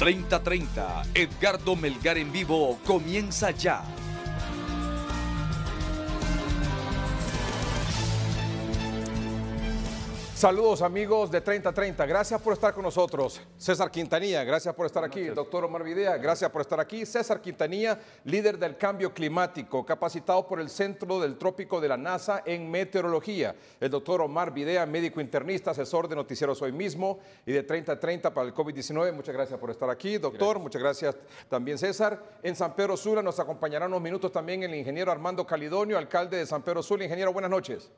3030, Edgardo Melgar en vivo comienza ya. Saludos amigos de 3030, gracias por estar con nosotros. César Quintanilla, gracias por estar aquí. Doctor Omar Videa, gracias por estar aquí. César Quintanilla, líder del cambio climático, capacitado por el Centro del Trópico de la NASA en Meteorología. El doctor Omar Videa, médico internista, asesor de Noticieros Hoy mismo y de 3030 para el COVID-19. Muchas gracias por estar aquí, doctor. Muchas gracias también, César. En San Pedro Sula nos acompañará unos minutos también el ingeniero Armando Calidonio, alcalde de San Pedro Sula. Ingeniero, buenas noches.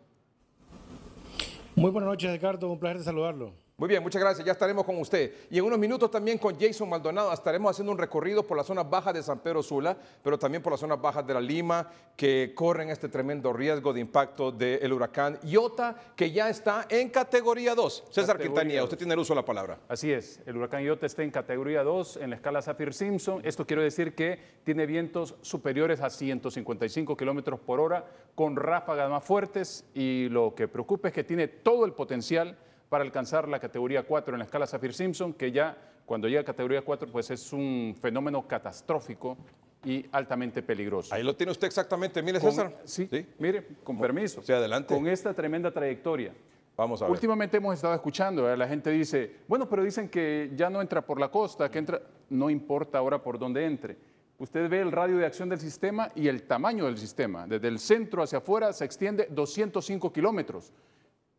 Muy buenas noches, Ricardo. Un placer de saludarlo. Muy bien, muchas gracias. Ya estaremos con usted. Y en unos minutos también con Jason Maldonado estaremos haciendo un recorrido por las zonas bajas de San Pedro Sula, pero también por las zonas bajas de la Lima que corren este tremendo riesgo de impacto del huracán Iota, que ya está en categoría 2. César Quintanilla, usted tiene el uso de la palabra. Así es, el huracán Iota está en categoría 2 en la escala Saffir-Simpson. Esto quiere decir que tiene vientos superiores a 155 kilómetros por hora con ráfagas más fuertes y lo que preocupa es que tiene todo el potencial para alcanzar la categoría 4 en la escala Saffir-Simpson, que ya cuando llega a categoría 4 pues es un fenómeno catastrófico y altamente peligroso. Ahí lo tiene usted exactamente, mire César. Sí, mire, con oh, permiso. O adelante. Con esta tremenda trayectoria. Vamos a ver. Últimamente hemos estado escuchando, la gente dice, bueno, pero dicen que ya no entra por la costa, que entra, no importa ahora por dónde entre. Usted ve el radio de acción del sistema y el tamaño del sistema. Desde el centro hacia afuera se extiende 205 kilómetros.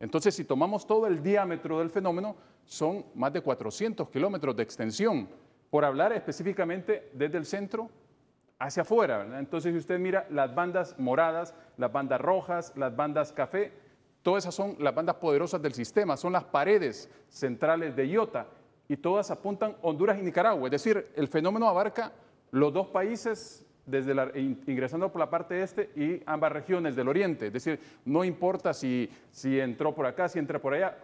Entonces, si tomamos todo el diámetro del fenómeno, son más de 400 kilómetros de extensión, por hablar específicamente desde el centro hacia afuera. Entonces, si usted mira las bandas moradas, las bandas rojas, las bandas café, todas esas son las bandas poderosas del sistema, son las paredes centrales de IOTA y todas apuntan Honduras y Nicaragua. Es decir, el fenómeno abarca los dos países desde la, ingresando por la parte este y ambas regiones del oriente. Es decir, no importa si, si entró por acá, si entra por allá,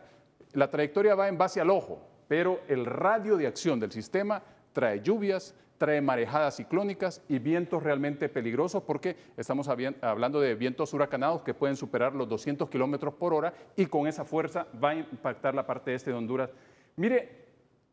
la trayectoria va en base al ojo, pero el radio de acción del sistema trae lluvias, trae marejadas ciclónicas y vientos realmente peligrosos porque estamos hablando de vientos huracanados que pueden superar los 200 kilómetros por hora y con esa fuerza va a impactar la parte este de Honduras. Mire,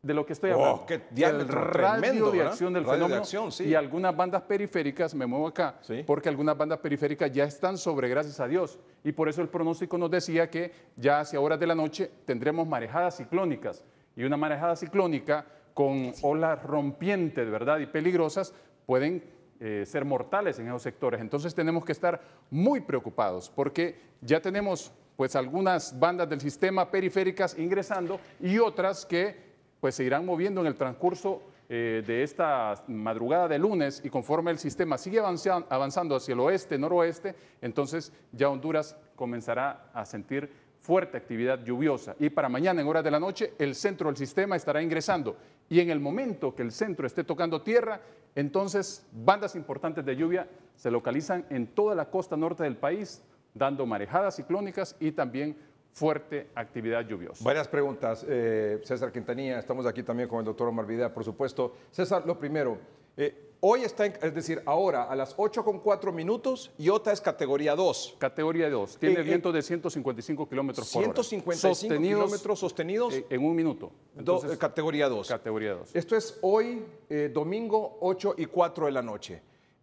de lo que estoy oh, hablando. de acción del fenómeno y algunas bandas periféricas, me muevo acá, porque algunas bandas periféricas ya están sobre, gracias a Dios, y por eso el pronóstico nos decía que ya hacia horas de la noche tendremos marejadas ciclónicas, y una marejada ciclónica con olas rompientes, ¿verdad? Y peligrosas, pueden eh, ser mortales en esos sectores. Entonces tenemos que estar muy preocupados, porque ya tenemos pues algunas bandas del sistema periféricas ingresando y otras que pues se irán moviendo en el transcurso eh, de esta madrugada de lunes y conforme el sistema sigue avanzando, avanzando hacia el oeste, noroeste, entonces ya Honduras comenzará a sentir fuerte actividad lluviosa. Y para mañana en horas de la noche el centro del sistema estará ingresando y en el momento que el centro esté tocando tierra, entonces bandas importantes de lluvia se localizan en toda la costa norte del país, dando marejadas ciclónicas y también fuerte actividad lluviosa. Varias preguntas, eh, César Quintanilla, estamos aquí también con el doctor Omar Vidal, por supuesto. César, lo primero, eh, hoy está, es decir, ahora a las 8 con 4 minutos, Iota es categoría 2. Categoría 2, tiene eh, viento de 155 kilómetros por hora. 155 kilómetros sostenidos. en un minuto. Entonces, categoría 2. Categoría 2. Esto es hoy, domingo, 8 y 4 de la noche.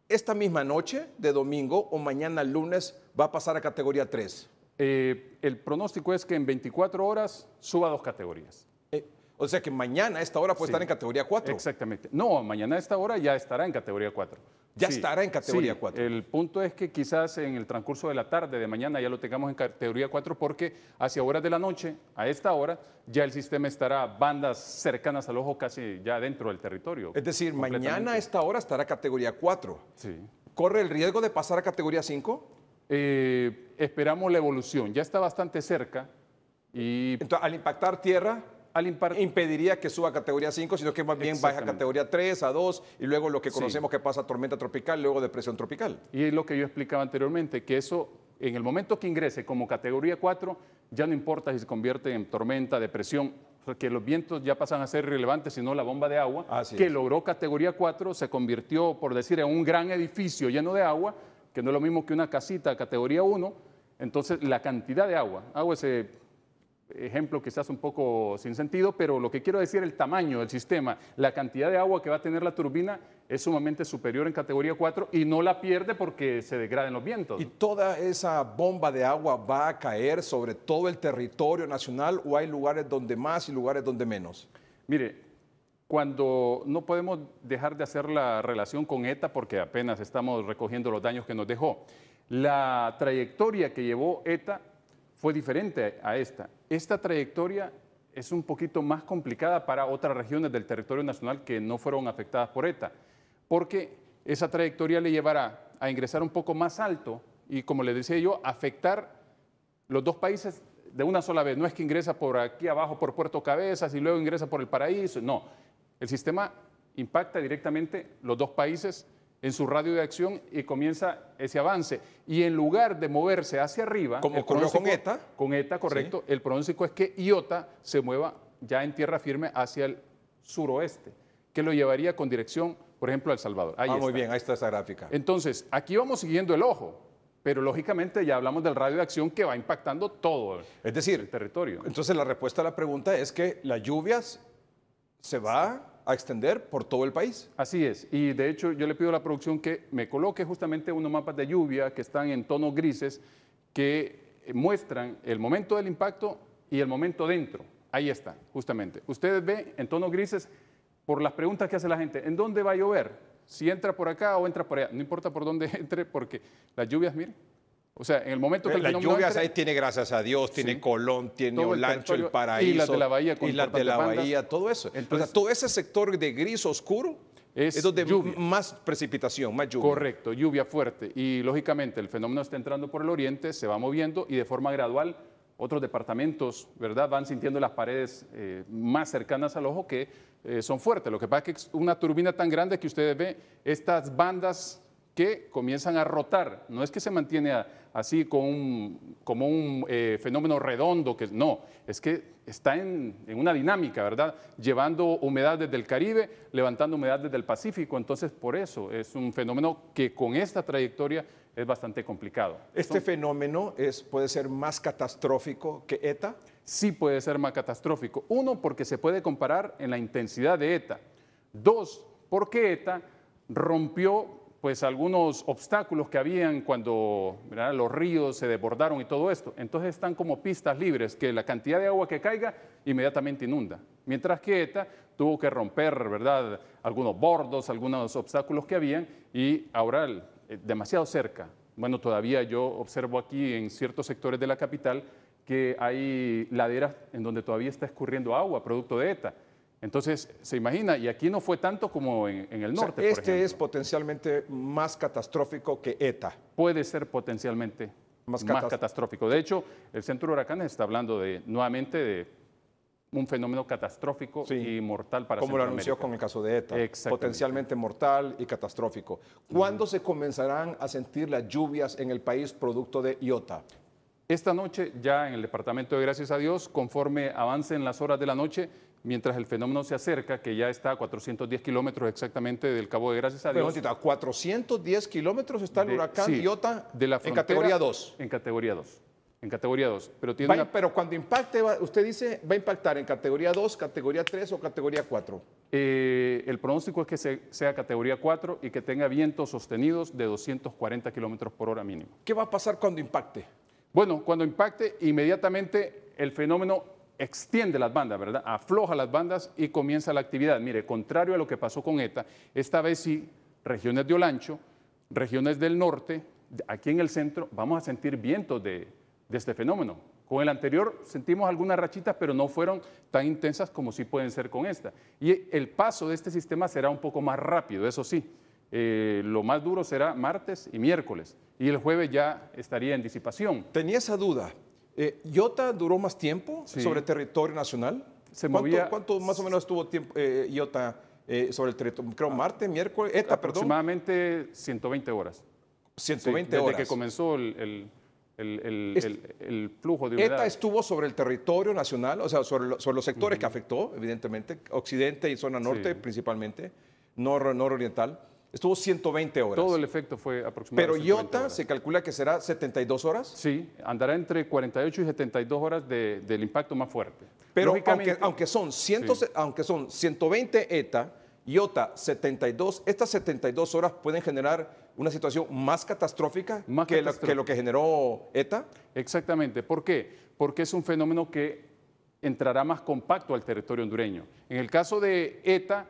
Esta misma noche de domingo o mañana lunes va a pasar a categoría 3. Eh, el pronóstico es que en 24 horas suba dos categorías. Eh, o sea que mañana a esta hora puede estar en categoría 4. Exactamente. No, mañana a esta hora ya estará en categoría 4. Ya estará en categoría sí, 4. El punto es que quizás en el transcurso de la tarde, de mañana, ya lo tengamos en categoría 4 porque hacia horas de la noche, a esta hora, ya el sistema estará bandas cercanas al ojo casi ya dentro del territorio. Es decir, mañana a esta hora estará categoría 4. Sí. ¿Corre el riesgo de pasar a categoría 5? Eh, esperamos la evolución. Ya está bastante cerca. Y al impactar tierra, al impediría que suba a categoría 5, sino que más bien baja a categoría 3, a 2, y luego lo que conocemos que pasa tormenta tropical, luego depresión tropical. Y es lo que yo explicaba anteriormente, que eso, en el momento que ingrese como categoría 4, ya no importa si se convierte en tormenta, depresión, que los vientos ya pasan a ser relevantes, sino la bomba de agua, que logró categoría 4, se convirtió, por decir, en un gran edificio lleno de agua, que no es lo mismo que una casita categoría 1, entonces la cantidad de agua, hago ese ejemplo quizás un poco sin sentido, pero lo que quiero decir, el tamaño del sistema, la cantidad de agua que va a tener la turbina es sumamente superior en categoría 4 y no la pierde porque se degraden los vientos. ¿Y toda esa bomba de agua va a caer sobre todo el territorio nacional o hay lugares donde más y lugares donde menos? Mire, cuando no podemos dejar de hacer la relación con ETA porque apenas estamos recogiendo los daños que nos dejó. La trayectoria que llevó ETA fue diferente a esta. Esta trayectoria es un poquito más complicada para otras regiones del territorio nacional que no fueron afectadas por ETA, porque esa trayectoria le llevará a ingresar un poco más alto y, como le decía yo, afectar los dos países de una sola vez. No es que ingresa por aquí abajo, por Puerto Cabezas y luego ingresa por el Paraíso, no el sistema impacta directamente los dos países en su radio de acción y comienza ese avance. Y en lugar de moverse hacia arriba, como ocurrió con ETA. Con ETA, correcto. El pronóstico es que IOTA se mueva ya en tierra firme hacia el suroeste, que lo llevaría con dirección, por ejemplo, a El Salvador. Ah, muy bien, ahí está esa gráfica. Entonces, aquí vamos siguiendo el ojo. Pero lógicamente ya hablamos del radio de acción que va impactando todo es decir, el territorio. Entonces la respuesta a la pregunta es que las lluvias se va a extender por todo el país. Así es, y de hecho yo le pido a la producción que me coloque justamente unos mapas de lluvia que están en tonos grises que muestran el momento del impacto y el momento dentro. Ahí está, justamente. Ustedes ven en tonos grises por las preguntas que hace la gente, ¿en dónde va a llover? Si entra por acá o entra por allá, no importa por dónde entre, porque las lluvias, miren, o sea, en el momento que eh, el Las lluvias ahí tiene, gracias a Dios, tiene Colón, tiene Olancho, el, el, Paraíso. y de la Bahía. de la Bahía, todo eso. Entonces, todo ese sector de gris oscuro es, donde más precipitación, más lluvia. Correcto, lluvia fuerte. Y lógicamente el fenómeno está entrando por el oriente, se va moviendo y de forma gradual otros departamentos, ¿verdad? Van sintiendo las paredes eh, más cercanas al ojo que eh, son fuertes. Lo que pasa es que una turbina tan grande que ustedes ven estas bandas que comienzan a rotar. No es que se mantiene así con como un eh, fenómeno redondo, que no, es que está en, una dinámica, ¿verdad? Llevando humedad desde el Caribe, levantando humedad desde el Pacífico, entonces por eso es un fenómeno que con esta trayectoria es bastante complicado. ¿Este fenómeno es, puede ser más catastrófico que ETA? Sí puede ser más catastrófico. Uno, porque se puede comparar en la intensidad de ETA. Dos, porque ETA rompió pues algunos obstáculos que habían cuando los ríos se desbordaron y todo esto. Entonces están como pistas libres, que la cantidad de agua que caiga inmediatamente inunda. Mientras que ETA tuvo que romper ¿verdad? algunos bordos, algunos obstáculos que habían y ahora eh, demasiado cerca. Bueno, todavía yo observo aquí en ciertos sectores de la capital que hay laderas en donde todavía está escurriendo agua producto de ETA. Entonces, se imagina, y aquí no fue tanto como en, el norte. este es potencialmente más catastrófico que ETA. Puede ser potencialmente más, catastrófico. De hecho, el Centro Huracán está hablando de, nuevamente de un fenómeno catastrófico y mortal para Como lo anunció con el caso de ETA. Potencialmente mortal y catastrófico. ¿Cuándo se comenzarán a sentir las lluvias en el país producto de IOTA? Esta noche, ya en el departamento de Gracias a Dios, conforme avancen las horas de la noche, mientras el fenómeno se acerca, que ya está a 410 kilómetros exactamente del Cabo de Gracias a Dios. a 410 kilómetros está el huracán Iota la en categoría 2. En categoría 2. En categoría 2. Pero, tiene pero cuando impacte, usted dice, ¿va a impactar en categoría 2, categoría 3 o categoría 4? Eh, el pronóstico es que sea categoría 4 y que tenga vientos sostenidos de 240 kilómetros por hora mínimo. ¿Qué va a pasar cuando impacte? Bueno, cuando impacte, inmediatamente el fenómeno extiende las bandas, ¿verdad? Afloja las bandas y comienza la actividad. Mire, contrario a lo que pasó con ETA, esta vez sí, regiones de Olancho, regiones del norte, aquí en el centro, vamos a sentir vientos de, este fenómeno. Con el anterior sentimos algunas rachitas, pero no fueron tan intensas como sí pueden ser con esta. Y el paso de este sistema será un poco más rápido, eso sí. Eh, lo más duro será martes y miércoles. Y el jueves ya estaría en disipación. Tenía esa duda, ¿Yota eh, duró más tiempo sobre territorio nacional? Se ¿Cuánto, más o menos estuvo tiempo eh, eh, eh, sobre el territorio? Creo Marte, ah, martes, miércoles, ETA, aproximadamente 120 horas. 120 horas. Desde que comenzó el, flujo de humedad. ETA estuvo sobre el territorio nacional, o sea, sobre, los sectores que afectó, evidentemente, Occidente y zona norte principalmente, nororiental estuvo 120 horas. Todo el efecto fue aproximadamente. Pero IOTA se calcula que será 72 horas. Sí, andará entre 48 y 72 horas del impacto más fuerte. Pero aunque, aunque, son 120 ETA, IOTA 72, estas 72 horas pueden generar una situación más catastrófica que, que lo que generó ETA. Exactamente. ¿Por qué? Porque es un fenómeno que entrará más compacto al territorio hondureño. En el caso de ETA,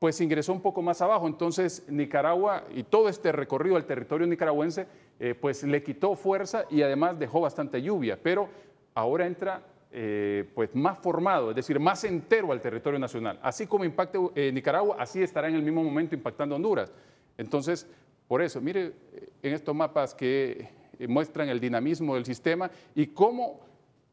pues ingresó un poco más abajo. Entonces Nicaragua y todo este recorrido al territorio nicaragüense, eh, pues le quitó fuerza y además dejó bastante lluvia, pero ahora entra eh, pues más formado, es decir, más entero al territorio nacional. Así como impacte eh, Nicaragua, así estará en el mismo momento impactando Honduras. Entonces, por eso, mire en estos mapas que muestran el dinamismo del sistema y cómo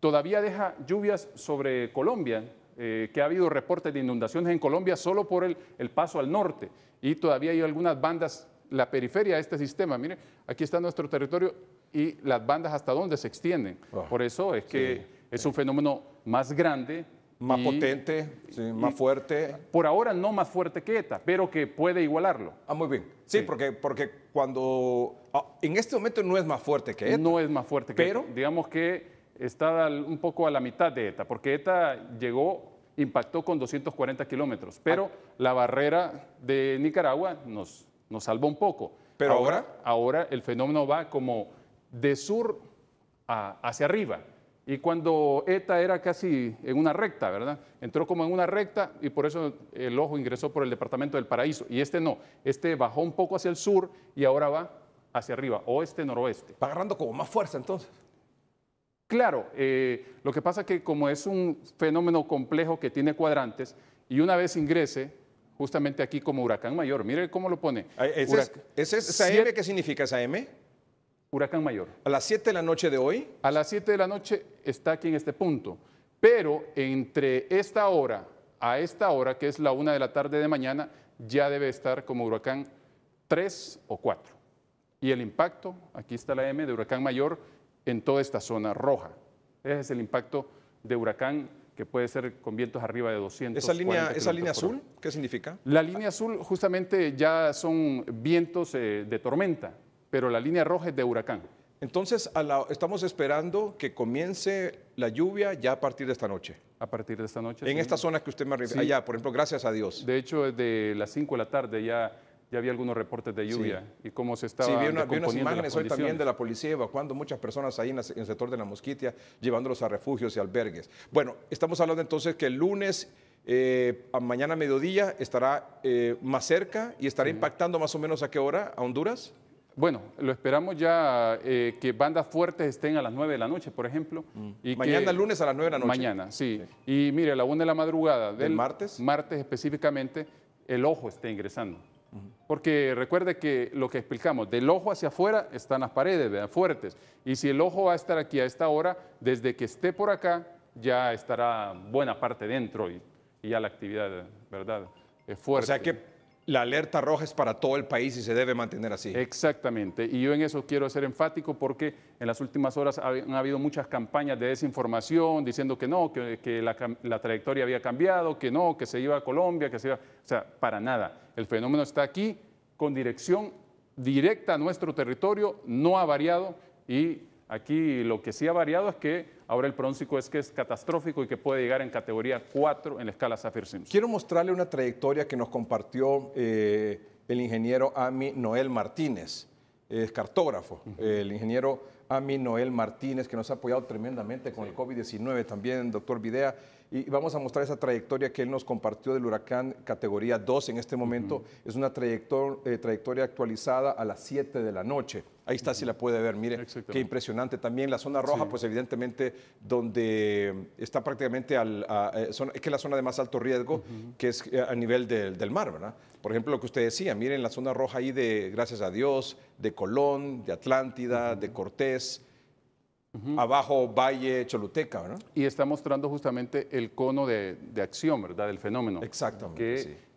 todavía deja lluvias sobre Colombia, eh, que ha habido reportes de inundaciones en Colombia solo por el, el, paso al norte y todavía hay algunas bandas, la periferia de este sistema. Miren, aquí está nuestro territorio y las bandas hasta dónde se extienden. Oh, por eso es que es un fenómeno más grande. Más potente, más fuerte. Por ahora no más fuerte que ETA, pero que puede igualarlo. Ah, muy bien. Sí, Porque, porque cuando... Ah, en este momento no es más fuerte que ETA. No es más fuerte que ETA. Pero... E Digamos que está un poco a la mitad de ETA, porque ETA llegó, impactó con 240 kilómetros, ah. pero la barrera de Nicaragua nos, nos salvó un poco. ¿Pero ahora? Ahora, el fenómeno va como de sur hacia arriba. Y cuando ETA era casi en una recta, ¿verdad? Entró como en una recta y por eso el ojo ingresó por el departamento del Paraíso. Y este no, este bajó un poco hacia el sur y ahora va hacia arriba, oeste-noroeste. Va agarrando como más fuerza entonces. Claro, eh, lo que pasa es que como es un fenómeno complejo que tiene cuadrantes, y una vez ingrese, justamente aquí como huracán mayor, mire cómo lo pone. ¿Esa M ¿Qué significa esa M? Huracán mayor. ¿A las 7 de la noche de hoy? A las 7 de la noche está aquí en este punto, pero entre esta hora a esta hora, que es la 1 de la tarde de mañana, ya debe estar como huracán 3 o 4. Y el impacto, aquí está la M de huracán mayor, en toda esta zona roja. Ese es el impacto de huracán que puede ser con vientos arriba de 200. ¿Esa línea, esa línea azul qué significa? La línea azul justamente ya son vientos eh, de tormenta, pero la línea roja es de huracán. Entonces, estamos esperando que comience la lluvia ya a partir de esta noche. A partir de esta noche. En esta estas zonas que usted me ha referido. allá, por ejemplo, gracias a Dios. De hecho, desde las 5 de la tarde ya ya había algunos reportes de lluvia y cómo se estaba. Sí, vi, unas imágenes hoy también de la policía evacuando muchas personas ahí en, el sector de la Mosquitia, llevándolos a refugios y albergues. Bueno, estamos hablando entonces que el lunes. Eh, a mañana mediodía estará eh, más cerca y estará impactando más o menos a qué hora a Honduras? Bueno, lo esperamos ya eh, que bandas fuertes estén a las 9 de la noche, por ejemplo. Mm. Y mañana lunes a las 9 de la noche. Mañana, sí. Y mire, a la 1 de la madrugada del, martes. Martes específicamente, el ojo está ingresando. Porque recuerde que lo que explicamos, del ojo hacia afuera están las paredes, Fuertes. Y si el ojo va a estar aquí a esta hora, desde que esté por acá, ya estará buena parte dentro y, ya la actividad, ¿verdad? Es fuerte. que la alerta roja es para todo el país y se debe mantener así. Exactamente, y yo en eso quiero ser enfático porque en las últimas horas han habido muchas campañas de desinformación diciendo que no, que, la, la, trayectoria había cambiado, que no, que se iba a Colombia, que se iba... O sea, para nada. El fenómeno está aquí con dirección directa a nuestro territorio, no ha variado y Aquí lo que sí ha variado es que ahora el pronóstico es que es catastrófico y que puede llegar en categoría 4 en la escala Saffir-Simpson. Quiero mostrarle una trayectoria que nos compartió eh, el ingeniero Ami Noel Martínez, eh, es cartógrafo. El ingeniero Ami Noel Martínez, que nos ha apoyado tremendamente con el COVID-19 también, doctor Videa. Y vamos a mostrar esa trayectoria que él nos compartió del huracán categoría 2 en este momento. Es una eh, trayectoria actualizada a las 7 de la noche. Ahí está, si la puede ver, mire, qué impresionante. También la zona roja, pues evidentemente, donde está prácticamente eh, es que la zona de más alto riesgo, que es eh, a nivel del, mar, ¿verdad? Por ejemplo, lo que usted decía, miren la zona roja ahí de, gracias a Dios, de Colón, de Atlántida, de Cortés, abajo Valle Choluteca, ¿verdad? Y está mostrando justamente el cono de, acción, ¿verdad? Del fenómeno. Exactamente.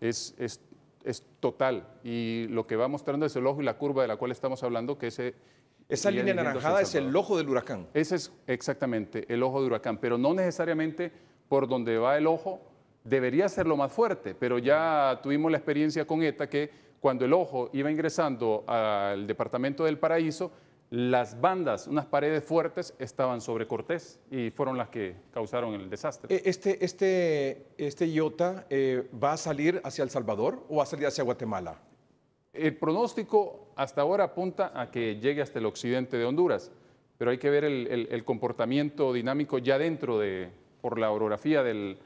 Que es, es, es total y lo que va mostrando es el ojo y la curva de la cual estamos hablando, que Esa línea anaranjada es el ojo del huracán. Ese es exactamente el ojo del huracán, pero no necesariamente por donde va el ojo debería ser lo más fuerte, pero ya tuvimos la experiencia con ETA que cuando el ojo iba ingresando al departamento del Paraíso, las bandas, unas paredes fuertes, estaban sobre Cortés y fueron las que causaron el desastre. E, ¿Este, este, este yota eh, va a salir hacia El Salvador o va a salir hacia Guatemala? El pronóstico hasta ahora apunta a que llegue hasta el occidente de Honduras, pero hay que ver el comportamiento dinámico ya dentro de, por la orografía del,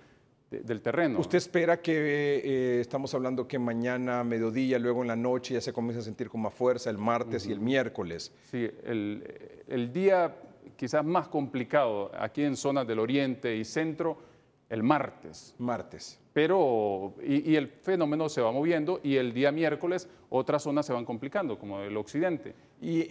terreno. ¿Usted espera que, eh, estamos hablando que mañana, mediodía, luego en la noche ya se comienza a sentir con más fuerza el martes y el miércoles? Sí, el, el día quizás más complicado aquí en zonas del oriente y centro el martes. Martes. Pero, y, el fenómeno se va moviendo y el día miércoles otras zonas se van complicando, como el occidente. ¿Y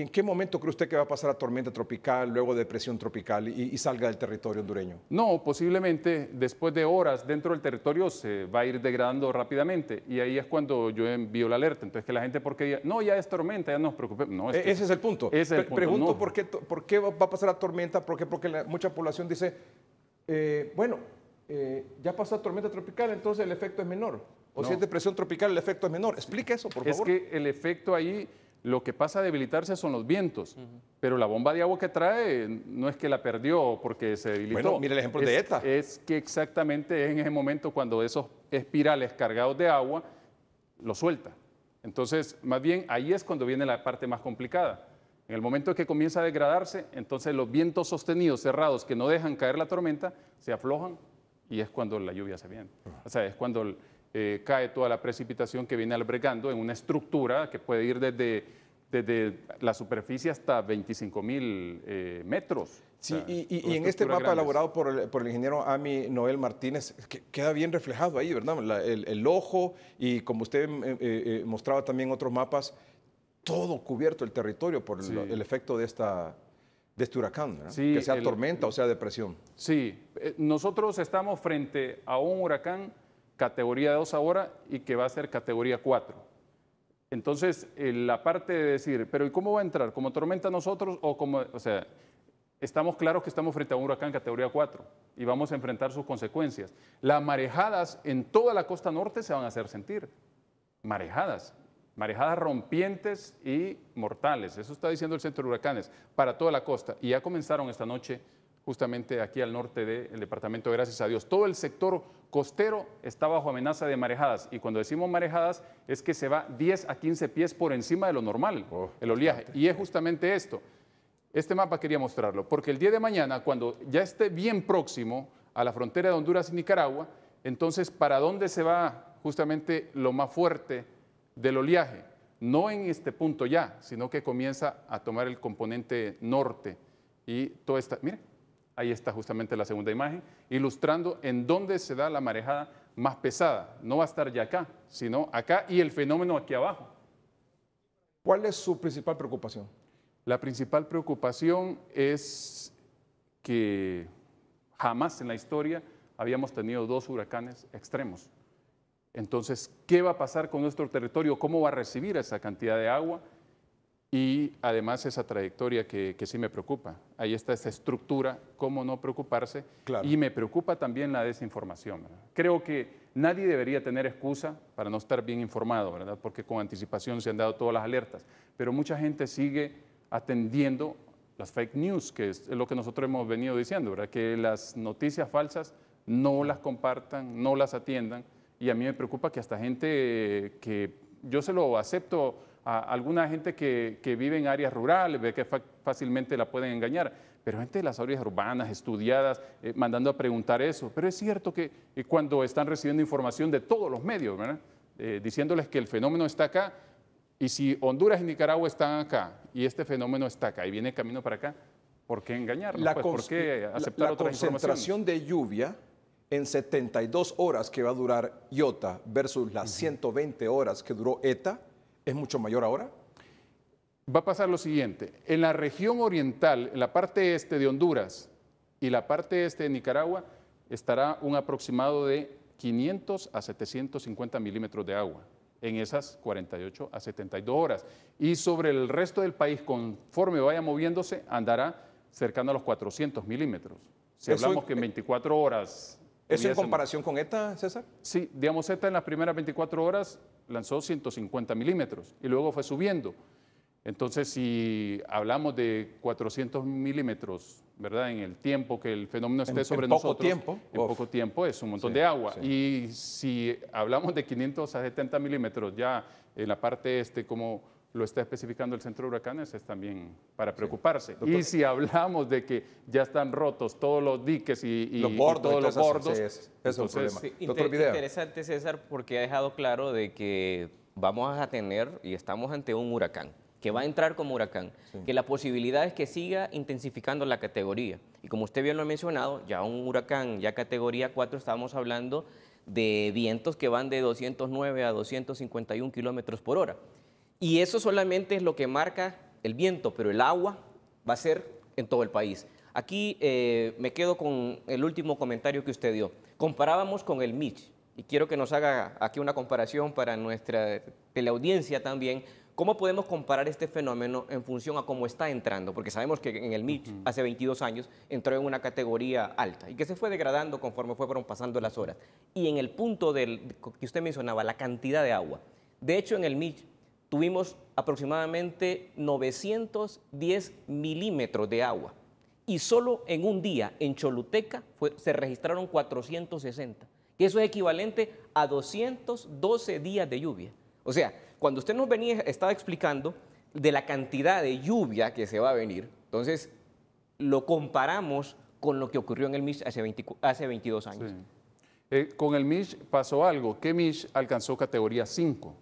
en, qué momento cree usted que va a pasar la tormenta tropical, luego depresión tropical y, salga del territorio hondureño? No, posiblemente después de horas dentro del territorio se va a ir degradando rápidamente y ahí es cuando yo envío la alerta. Entonces que la gente porque no, ya es tormenta, ya no nos preocupemos. No, e, ese es el punto. es el punto. Pregunto por, qué, va a pasar la tormenta, porque, porque mucha población dice eh, bueno, eh, ya pasó tormenta tropical, entonces el efecto es menor. O si es depresión tropical, el efecto es menor. Explica eso, por favor. Es que el efecto ahí, lo que pasa a debilitarse son los vientos, pero la bomba de agua que trae no es que la perdió porque se debilitó. Bueno, mire el ejemplo de ETA. Es que exactamente es en ese momento cuando esos espirales cargados de agua lo suelta. Entonces, más bien ahí es cuando viene la parte más complicada en el momento que comienza a degradarse, entonces los vientos sostenidos, cerrados, que no dejan caer la tormenta, se aflojan y es cuando la lluvia se viene. O sea, es cuando eh, cae toda la precipitación que viene albergando en una estructura que puede ir desde, desde la superficie hasta 25 mil eh, metros. Sí, y, en este mapa elaborado por el, por el, ingeniero Ami Noel Martínez, queda bien reflejado ahí, ¿verdad? el, ojo y como usted eh, mostraba también otros mapas, todo cubierto el territorio por el, efecto de, esta, de este huracán, que sea tormenta o sea depresión. Sí, eh, nosotros estamos frente a un huracán categoría 2 ahora y que va a ser categoría 4. Entonces, eh, la parte de decir, pero ¿y cómo va a entrar? ¿Como tormenta nosotros o como, o sea, estamos claros que estamos frente a un huracán categoría 4 y vamos a enfrentar sus consecuencias. Las marejadas en toda la costa norte se van a hacer sentir. Marejadas marejadas rompientes y mortales. Eso está diciendo el Centro de Huracanes para toda la costa. Y ya comenzaron esta noche justamente aquí al norte del de departamento, gracias a Dios. Todo el sector costero está bajo amenaza de marejadas. Y cuando decimos marejadas es que se va 10 a 15 pies por encima de lo normal, oh, el oleaje. Y es justamente esto. Este mapa quería mostrarlo, porque el día de mañana, cuando ya esté bien próximo a la frontera de Honduras y Nicaragua, entonces, ¿para dónde se va justamente lo más fuerte? del oleaje, no en este punto ya, sino que comienza a tomar el componente norte y toda esta, mire, ahí está justamente la segunda imagen, ilustrando en dónde se da la marejada más pesada. No va a estar ya acá, sino acá y el fenómeno aquí abajo. ¿Cuál es su principal preocupación? La principal preocupación es que jamás en la historia habíamos tenido dos huracanes extremos. Entonces, ¿qué va a pasar con nuestro territorio? ¿Cómo va a recibir esa cantidad de agua? Y además esa trayectoria que, sí me preocupa. Ahí está esa estructura, cómo no preocuparse. Y me preocupa también la desinformación. Creo que nadie debería tener excusa para no estar bien informado, ¿verdad? Porque con anticipación se han dado todas las alertas. Pero mucha gente sigue atendiendo las fake news, que es lo que nosotros hemos venido diciendo, ¿verdad? Que las noticias falsas no las compartan, no las atiendan y a mí me preocupa que hasta gente que yo se lo acepto a alguna gente que, vive en áreas rurales, ve que fácilmente la pueden engañar, pero gente de las áreas urbanas, estudiadas, eh, mandando a preguntar eso. Pero es cierto que eh, cuando están recibiendo información de todos los medios, ¿verdad? Eh, diciéndoles que el fenómeno está acá, y si Honduras y Nicaragua están acá, y este fenómeno está acá, y viene camino para acá, ¿por qué engañarnos? Pues, ¿Por qué aceptar la, la concentración de lluvia en 72 horas que va a durar IOTA versus las 120 horas que duró ETA, ¿es mucho mayor ahora? Va a pasar lo siguiente. En la región oriental, en la parte este de Honduras y la parte este de Nicaragua, estará un aproximado de 500 a 750 milímetros de agua en esas 48 a 72 horas. Y sobre el resto del país, conforme vaya moviéndose, andará cercano a los 400 milímetros. Si hablamos que en 24 eh, horas ¿Eso en comparación con ETA, César? Sí, digamos, ETA en las primeras 24 horas lanzó 150 milímetros y luego fue subiendo. Entonces, si hablamos de 400 milímetros, ¿verdad? En el tiempo que el fenómeno esté sobre nosotros. En poco tiempo. En poco tiempo es un montón de agua. Y si hablamos de a 70 milímetros ya en la parte este, como lo está especificando el centro de huracanes, es también para preocuparse. Y si hablamos de que ya están rotos todos los diques y, todos los bordos. es, Interesante, César, porque ha dejado claro de que vamos a tener y estamos ante un huracán que va a entrar como huracán, que la posibilidad es que siga intensificando la categoría. Y como usted bien lo ha mencionado, ya un huracán, ya categoría 4, estábamos hablando de vientos que van de 209 a 251 kilómetros por hora. Y eso solamente es lo que marca el viento, pero el agua va a ser en todo el país. Aquí eh, me quedo con el último comentario que usted dio. Comparábamos con el Mitch, y quiero que nos haga aquí una comparación para nuestra audiencia también. ¿Cómo podemos comparar este fenómeno en función a cómo está entrando? Porque sabemos que en el MIT hace 22 años entró en una categoría alta y que se fue degradando conforme fueron pasando las horas. Y en el punto del, que usted mencionaba, la cantidad de agua. De hecho, en el MIT tuvimos aproximadamente 910 milímetros de agua. Y solo en un día en Choluteca se registraron 460, que eso es equivalente a 212 días de lluvia. O sea, cuando usted nos venía, estaba explicando de la cantidad de lluvia que se va a venir, entonces lo comparamos con lo que ocurrió en el MISH hace, 22 años. Eh, con el MISH pasó algo, que MISH alcanzó categoría 5.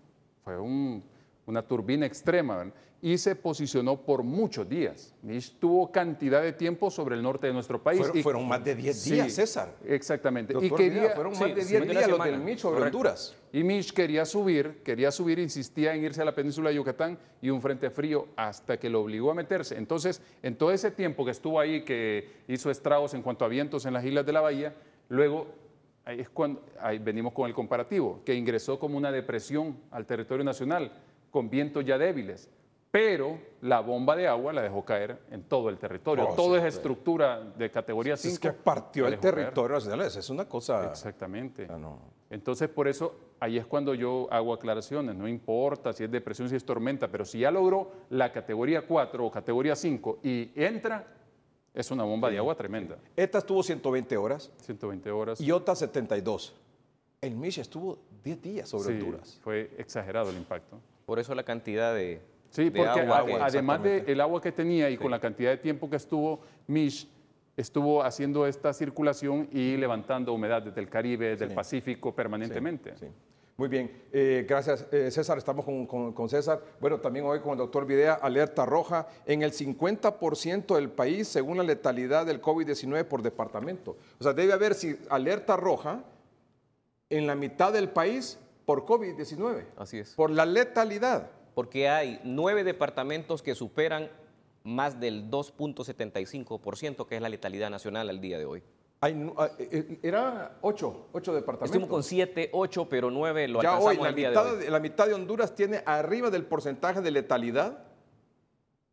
Fue un, una turbina extrema, y se posicionó por muchos días. Mish tuvo cantidad de tiempo sobre el norte de nuestro país. Fueron, y, fueron más de 10 días, César. Exactamente. y quería, fueron más de 10 días del sobre Y Mitch quería subir, quería subir, insistía en irse a la península de Yucatán y un frente frío hasta que lo obligó a meterse. Entonces, en todo ese tiempo que estuvo ahí, que hizo estragos en cuanto a vientos en las islas de la bahía, luego es cuando ahí venimos con el comparativo, que ingresó como una depresión al territorio nacional con vientos ya débiles, pero la bomba de agua la dejó caer en todo el territorio. Oh, todo es estructura de categoría 5. Es que partió el territorio nacional, este, es una cosa... Exactamente. Ah, Entonces, por eso, ahí es cuando yo hago aclaraciones, no importa si es depresión, si es tormenta, pero si ya logró la categoría 4 o categoría 5 y entra, es una bomba de agua tremenda. Esta estuvo 120 horas. 120 horas. Y otra 72. El Misha estuvo 10 días sobre Honduras. Fue exagerado el impacto. Por eso la cantidad de, Sí, porque agua, además del el agua que tenía y con la cantidad de tiempo que estuvo Mish, estuvo haciendo esta circulación y levantando humedad desde el Caribe, desde el Pacífico permanentemente. Muy bien, eh, gracias eh, César, estamos con, César. Bueno, también hoy con el doctor Videa, alerta roja en el 50% del país según la letalidad del COVID-19 por departamento. O sea, debe haber si, alerta roja en la mitad del país por COVID-19. Así es. Por la letalidad. Porque hay nueve departamentos que superan más del 2.75%, que es la letalidad nacional al día de hoy. Ah, eh, eh, era ocho, ocho departamentos. Estuvimos con siete, ocho, pero nueve lo alcanzamos al día de hoy. La mitad de Honduras tiene arriba del porcentaje de letalidad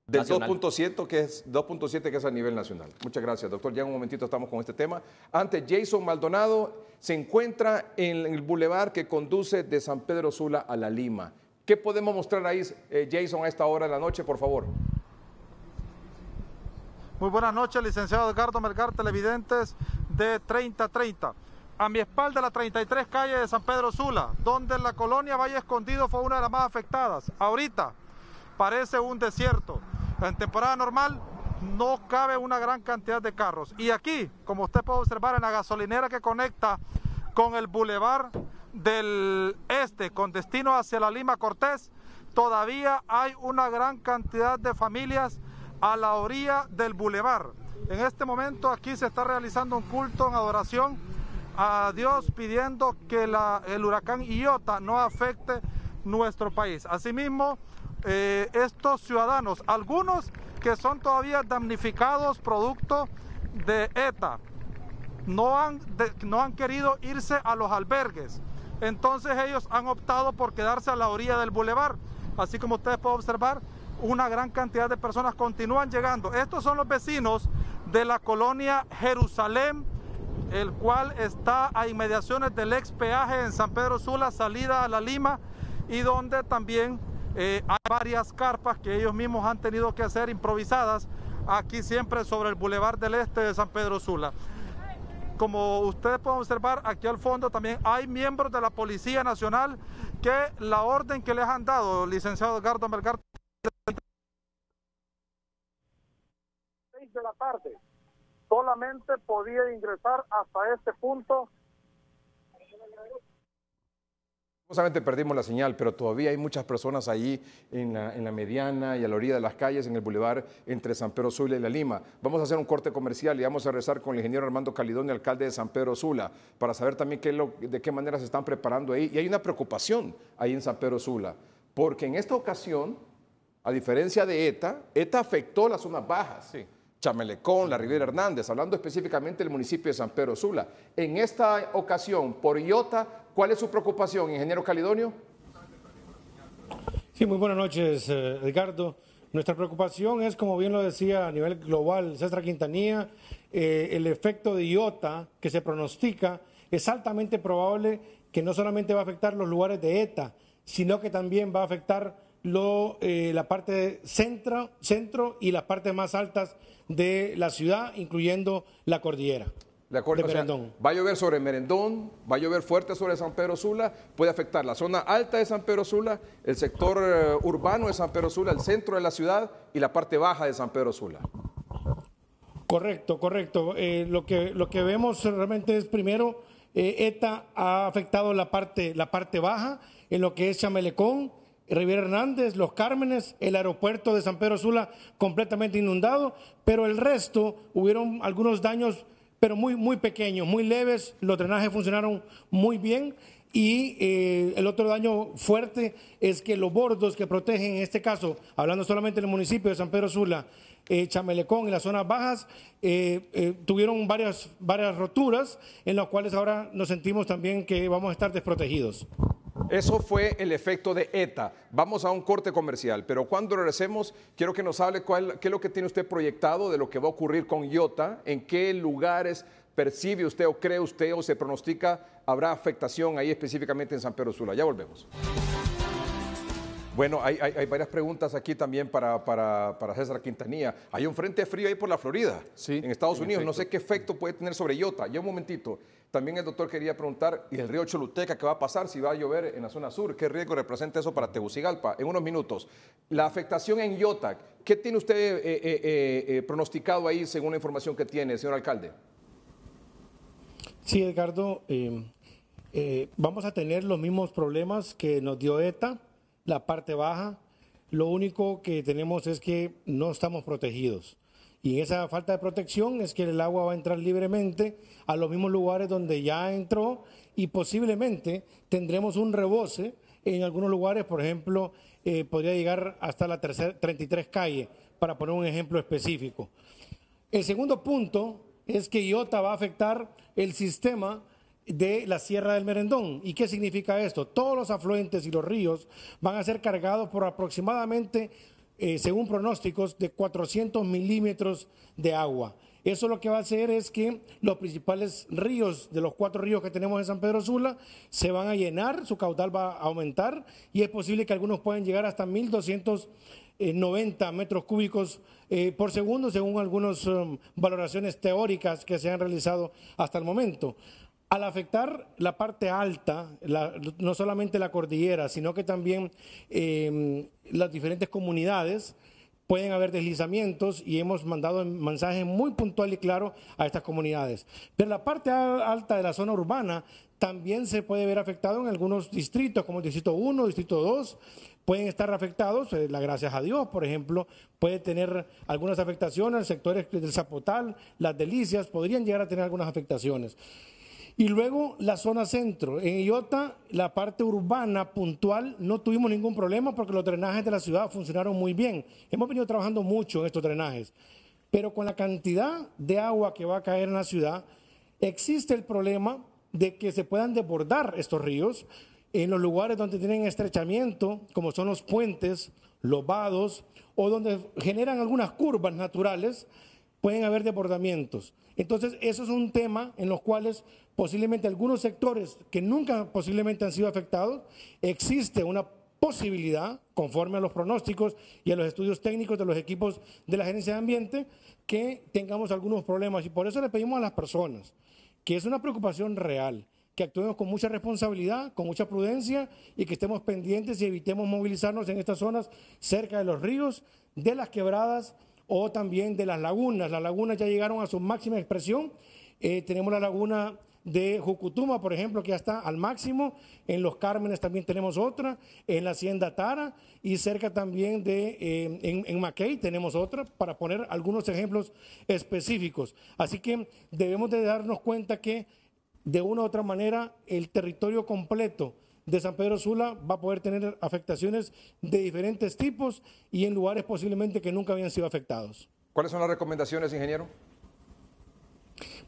del 2.7 que es que es a nivel nacional. Muchas gracias, doctor. Ya en un momentito estamos con este tema. Antes, Jason Maldonado se encuentra en el bulevar que conduce de San Pedro Sula a la Lima. ¿Qué podemos mostrar ahí, eh, Jason, a esta hora de la noche, por favor? Muy buenas noches, licenciado Edgardo Melgar, televidentes de 3030 a mi espalda la 33 calle de San Pedro Sula, donde la colonia Valle Escondido fue una de las más afectadas. Ahorita parece un desierto. En temporada normal no cabe una gran cantidad de carros. Y aquí, como usted puede observar, en la gasolinera que conecta con el bulevar del este, con destino hacia la Lima Cortés, todavía hay una gran cantidad de familias a la orilla del bulevar. En este momento aquí se está realizando un culto en adoración a Dios pidiendo que el huracán Iota no afecte nuestro país. Asimismo, eh, estos ciudadanos, algunos que son todavía damnificados producto de ETA. No han, no han querido irse a los albergues. Entonces ellos han optado por quedarse a la orilla del bulevar. Así como ustedes pueden observar, una gran cantidad de personas continúan llegando. Estos son los vecinos de la colonia Jerusalén, el cual está a inmediaciones del ex peaje en San Pedro Sula, salida a la Lima, y donde también eh, hay varias carpas que ellos mismos han tenido que hacer improvisadas aquí siempre sobre el Boulevard del Este de San Pedro Sula. Como ustedes pueden observar, aquí al fondo también hay miembros de la Policía Nacional que la orden que les han dado, licenciado Edgardo Melgar. de la tarde, solamente podía ingresar hasta este punto perdimos la señal, pero todavía hay muchas personas ahí en la, mediana y a la orilla de las calles, en el bulevar entre San Pedro Sula y La Lima. Vamos a hacer un corte comercial y vamos a rezar con el ingeniero Armando Calidón, alcalde de San Pedro Sula, para saber también qué de qué manera se están preparando ahí. Y hay una preocupación ahí en San Pedro Sula, porque en esta ocasión, a diferencia de ETA, ETA afectó las zonas bajas. Chamelecón, la Riviera Hernández, hablando específicamente del municipio de San Pedro Sula. En esta ocasión, por IOTA ¿Cuál es su preocupación, ingeniero Calidonio? Sí, muy buenas noches, eh, Edgardo. Nuestra preocupación es, como bien lo decía a nivel global César Quintanilla, eh, el efecto de IOTA que se pronostica es altamente probable que no solamente va a afectar los lugares de ETA, sino que también va a afectar eh, la parte centro y las partes más altas de la ciudad, incluyendo la cordillera. De va a llover sobre Merendón, va a llover fuerte sobre San Pedro Sula, puede afectar la zona alta de San Pedro Sula, el sector eh, urbano de San Pedro Sula, el centro de la ciudad y la parte baja de San Pedro Sula. Correcto, correcto. Eh, lo, que, lo que vemos realmente es primero, eh, ETA ha afectado la parte, la parte baja, en lo que es Chamelecón, Riviera Hernández, Los Cármenes, el aeropuerto de San Pedro Sula completamente inundado, pero el resto hubieron algunos daños pero muy, muy pequeños, muy leves. Los drenajes funcionaron muy bien. Y eh, el otro daño fuerte es que los bordos que protegen, en este caso, hablando solamente del municipio de San Pedro Sula, eh, Chamelecón y las zonas bajas, eh, tuvieron varias, varias roturas en las cuales ahora nos sentimos también que vamos a estar desprotegidos. Eso fue el efecto de ETA. Vamos a un corte comercial, pero cuando regresemos, quiero que nos hable cuál, qué es lo que tiene usted proyectado de lo que va a ocurrir con IOTA, en qué lugares percibe usted o cree usted o se pronostica habrá afectación ahí específicamente en San Pedro Sula. Ya volvemos. Bueno, hay, varias preguntas aquí también para, para, César Quintanilla. Hay un frente frío ahí por la Florida, sí, en Estados Unidos. No sé qué efecto puede tener sobre Iota. Ya un momentito. También el doctor quería preguntar, ¿y el río Choluteca qué va a pasar si va a llover en la zona sur? ¿Qué riesgo representa eso para Tegucigalpa? En unos minutos. La afectación en Yotac, ¿qué tiene usted eh, eh, eh, pronosticado ahí según la información que tiene, señor alcalde? Sí, Edgardo, vamos a tener los mismos problemas que nos dio ETA, la parte baja. Lo único que tenemos es que no estamos protegidos. Y esa falta de protección es que el agua va a entrar libremente a los mismos lugares donde ya entró y posiblemente tendremos un reboce en algunos lugares, por ejemplo, eh, podría llegar hasta la tercera, 33 calle, para poner un ejemplo específico. El segundo punto es que IOTA va a afectar el sistema de la Sierra del Merendón. ¿Y qué significa esto? Todos los afluentes y los ríos van a ser cargados por aproximadamente eh, según pronósticos, de 400 milímetros de agua. Eso lo que va a hacer es que los principales ríos, de los cuatro ríos que tenemos en San Pedro Sula, se van a llenar, su caudal va a aumentar y es posible que algunos puedan llegar hasta 1.290 eh, metros cúbicos eh, por segundo, según algunas um, valoraciones teóricas que se han realizado hasta el momento. Al afectar la parte alta, no solamente la cordillera, sino que también em, las diferentes comunidades, pueden haber deslizamientos y hemos mandado mensajes muy puntual y claro a estas comunidades. Pero la parte alta de la zona urbana también se puede ver afectado en algunos distritos, como el distrito 1, distrito 2, pueden estar afectados, eh, la gracias a Dios, por ejemplo, puede tener algunas afectaciones, sectores del Zapotal, las delicias, podrían llegar a tener algunas afectaciones. Y luego la zona centro. En Iota, la parte urbana puntual, no tuvimos ningún problema porque los drenajes de la ciudad funcionaron muy bien. Hemos venido trabajando mucho en estos drenajes. Pero con la cantidad de agua que va a caer en la ciudad, existe el problema de que se puedan desbordar estos ríos en los lugares donde tienen estrechamiento, como son los puentes, los vados, o donde generan algunas curvas naturales, pueden haber desbordamientos. Entonces, eso es un tema en los cuales posiblemente algunos sectores que nunca posiblemente han sido afectados, existe una posibilidad, conforme a los pronósticos y a los estudios técnicos de los equipos de la Gerencia de Ambiente, que tengamos algunos problemas. Y por eso le pedimos a las personas que es una preocupación real, que actuemos con mucha responsabilidad, con mucha prudencia y que estemos pendientes y evitemos movilizarnos en estas zonas cerca de los ríos, de las quebradas o también de las lagunas. Las lagunas ya llegaron a su máxima expresión. Eh, tenemos la laguna de Jucutuma, por ejemplo, que ya está al máximo. En Los Cármenes también tenemos otra. En la Hacienda Tara y cerca también de eh, en, en tenemos otra, para poner algunos ejemplos específicos. Así que debemos de darnos cuenta que de una u otra manera el territorio completo de San Pedro Sula va a poder tener afectaciones de diferentes tipos y en lugares posiblemente que nunca habían sido afectados. ¿Cuáles son las recomendaciones, ingeniero?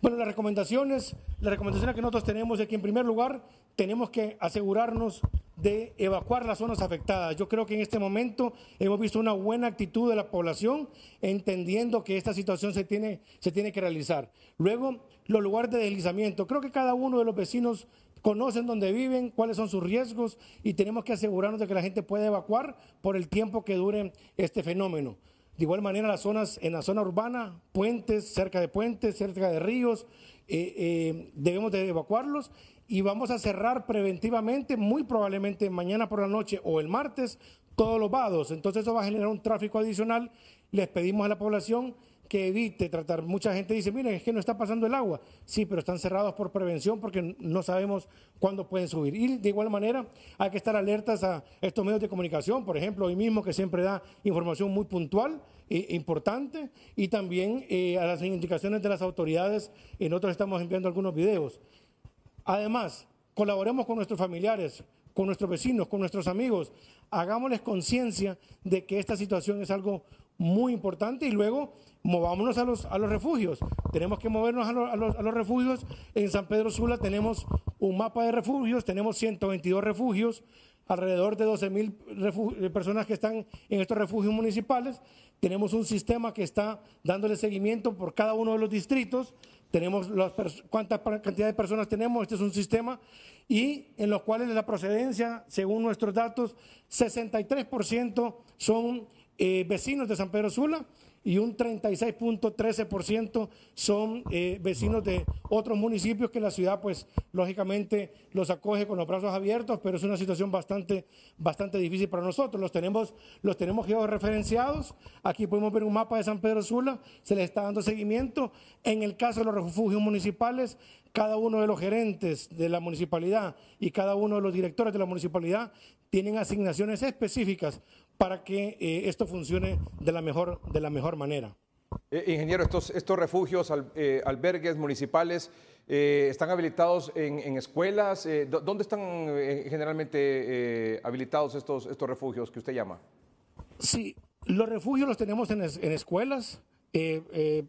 Bueno, las recomendaciones, las recomendaciones que nosotros tenemos es que en primer lugar tenemos que asegurarnos de evacuar las zonas afectadas. Yo creo que en este momento hemos visto una buena actitud de la población entendiendo que esta situación se tiene, se tiene que realizar. Luego, los lugares de deslizamiento. Creo que cada uno de los vecinos conocen dónde viven, cuáles son sus riesgos y tenemos que asegurarnos de que la gente pueda evacuar por el tiempo que dure este fenómeno. De igual manera, las zonas en la zona urbana, puentes, cerca de puentes, cerca de ríos, eh, eh, debemos de evacuarlos y vamos a cerrar preventivamente, muy probablemente mañana por la noche o el martes, todos los vados. Entonces eso va a generar un tráfico adicional. Les pedimos a la población que evite tratar. Mucha gente dice, miren, es que no está pasando el agua. Sí, pero están cerrados por prevención porque no sabemos cuándo pueden subir. Y de igual manera hay que estar alertas a estos medios de comunicación, por ejemplo, hoy mismo que siempre da información muy puntual e importante y también eh, a las indicaciones de las autoridades. Y eh, nosotros estamos enviando algunos videos. Además, colaboremos con nuestros familiares, con nuestros vecinos, con nuestros amigos. Hagámosles conciencia de que esta situación es algo muy importante y luego movámonos a los, a los refugios. Tenemos que movernos a, los, a los refugios. En San Pedro Sula tenemos un mapa de refugios, tenemos 122 refugios, alrededor de 12 mil eh, personas que están en estos refugios municipales. Tenemos un sistema que está dándole seguimiento por cada uno de los distritos. Tenemos las cuánta cantidad de personas tenemos, este es un sistema, y en los cuales la procedencia, según nuestros datos, 63% son eh, vecinos de San Pedro Sula, y un 36.13% son eh, vecinos de otros municipios que la ciudad, pues, lógicamente los acoge con los brazos abiertos, pero es una situación bastante, bastante difícil para nosotros. Los tenemos, los tenemos georreferenciados. Aquí podemos ver un mapa de San Pedro Sula, se les está dando seguimiento. En el caso de los refugios municipales, cada uno de los gerentes de la municipalidad y cada uno de los directores de la municipalidad tienen asignaciones específicas para que eh, esto funcione de la mejor, de la mejor manera. Eh, ingeniero, estos, estos refugios, eh, albergues municipales, ¿están habilitados en, escuelas? ¿Dónde están generalmente habilitados estos, estos refugios que usted llama? Sí, los refugios los tenemos en, en escuelas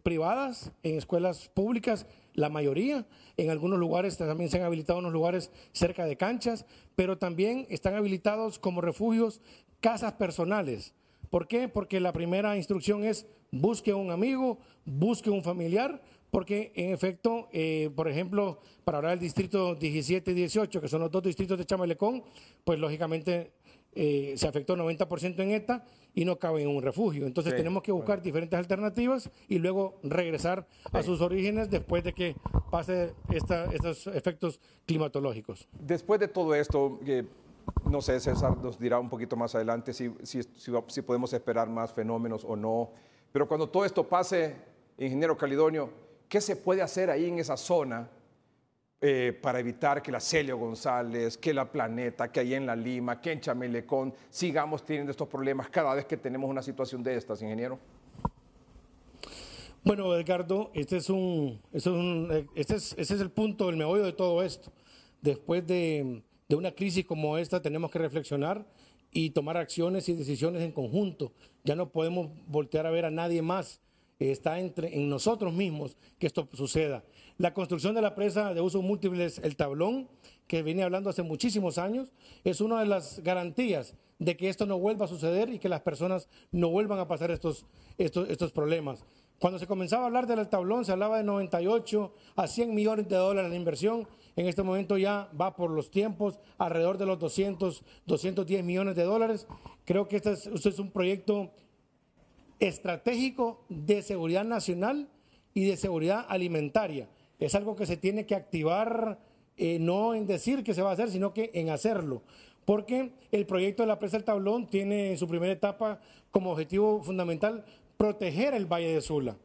privadas, en escuelas públicas, la mayoría. En algunos lugares también se han habilitado unos lugares cerca de canchas, pero también están habilitados como refugios casas personales. ¿Por qué? Porque la primera instrucción es busque un amigo, busque un familiar, porque en efecto, eh, por ejemplo, para hablar del distrito 17 y 18, que son los dos distritos de Chamelecón, pues lógicamente eh, se afectó 90% en ETA y no caben en un refugio. Entonces tenemos que buscar diferentes alternativas y luego regresar a sus orígenes después de que pase esta, estos efectos climatológicos. Después de todo esto, eh, no sé, César nos dirá un poquito más adelante si, si, si, si podemos esperar más fenómenos o no, pero cuando todo esto pase, ingeniero Calidonio, ¿qué se puede hacer ahí en esa zona? Eh, para evitar que la Celio González, que la Planeta, que ahí en la Lima, que en Chamelecón sigamos teniendo estos problemas cada vez que tenemos una situación de estas, ingeniero? Bueno, Edgardo, este es un, este este es, el punto, el meollo de todo esto. Después de, de una crisis como esta, tenemos que reflexionar y tomar acciones y decisiones en conjunto. Ya no podemos voltear a ver a nadie más. Está entre en nosotros mismos que esto suceda. La construcción de la presa de uso múltiple, el tablón, que vine hablando hace muchísimos años, es una de las garantías de que esto no vuelva a suceder y que las personas no vuelvan a pasar estos, estos, problemas. Cuando se comenzaba a hablar del tablón, se hablaba de 98 a 100 millones de dólares de inversión. En este momento ya va por los tiempos, alrededor de los 200, 210 millones de dólares. Creo que este, este es un proyecto estratégico de seguridad nacional y de seguridad alimentaria es algo que se tiene que activar, eh, no en decir que se va a hacer, sino que en hacerlo. Porque el proyecto de la presa del Tablón tiene en su primera etapa como objetivo fundamental proteger el Valle de Sula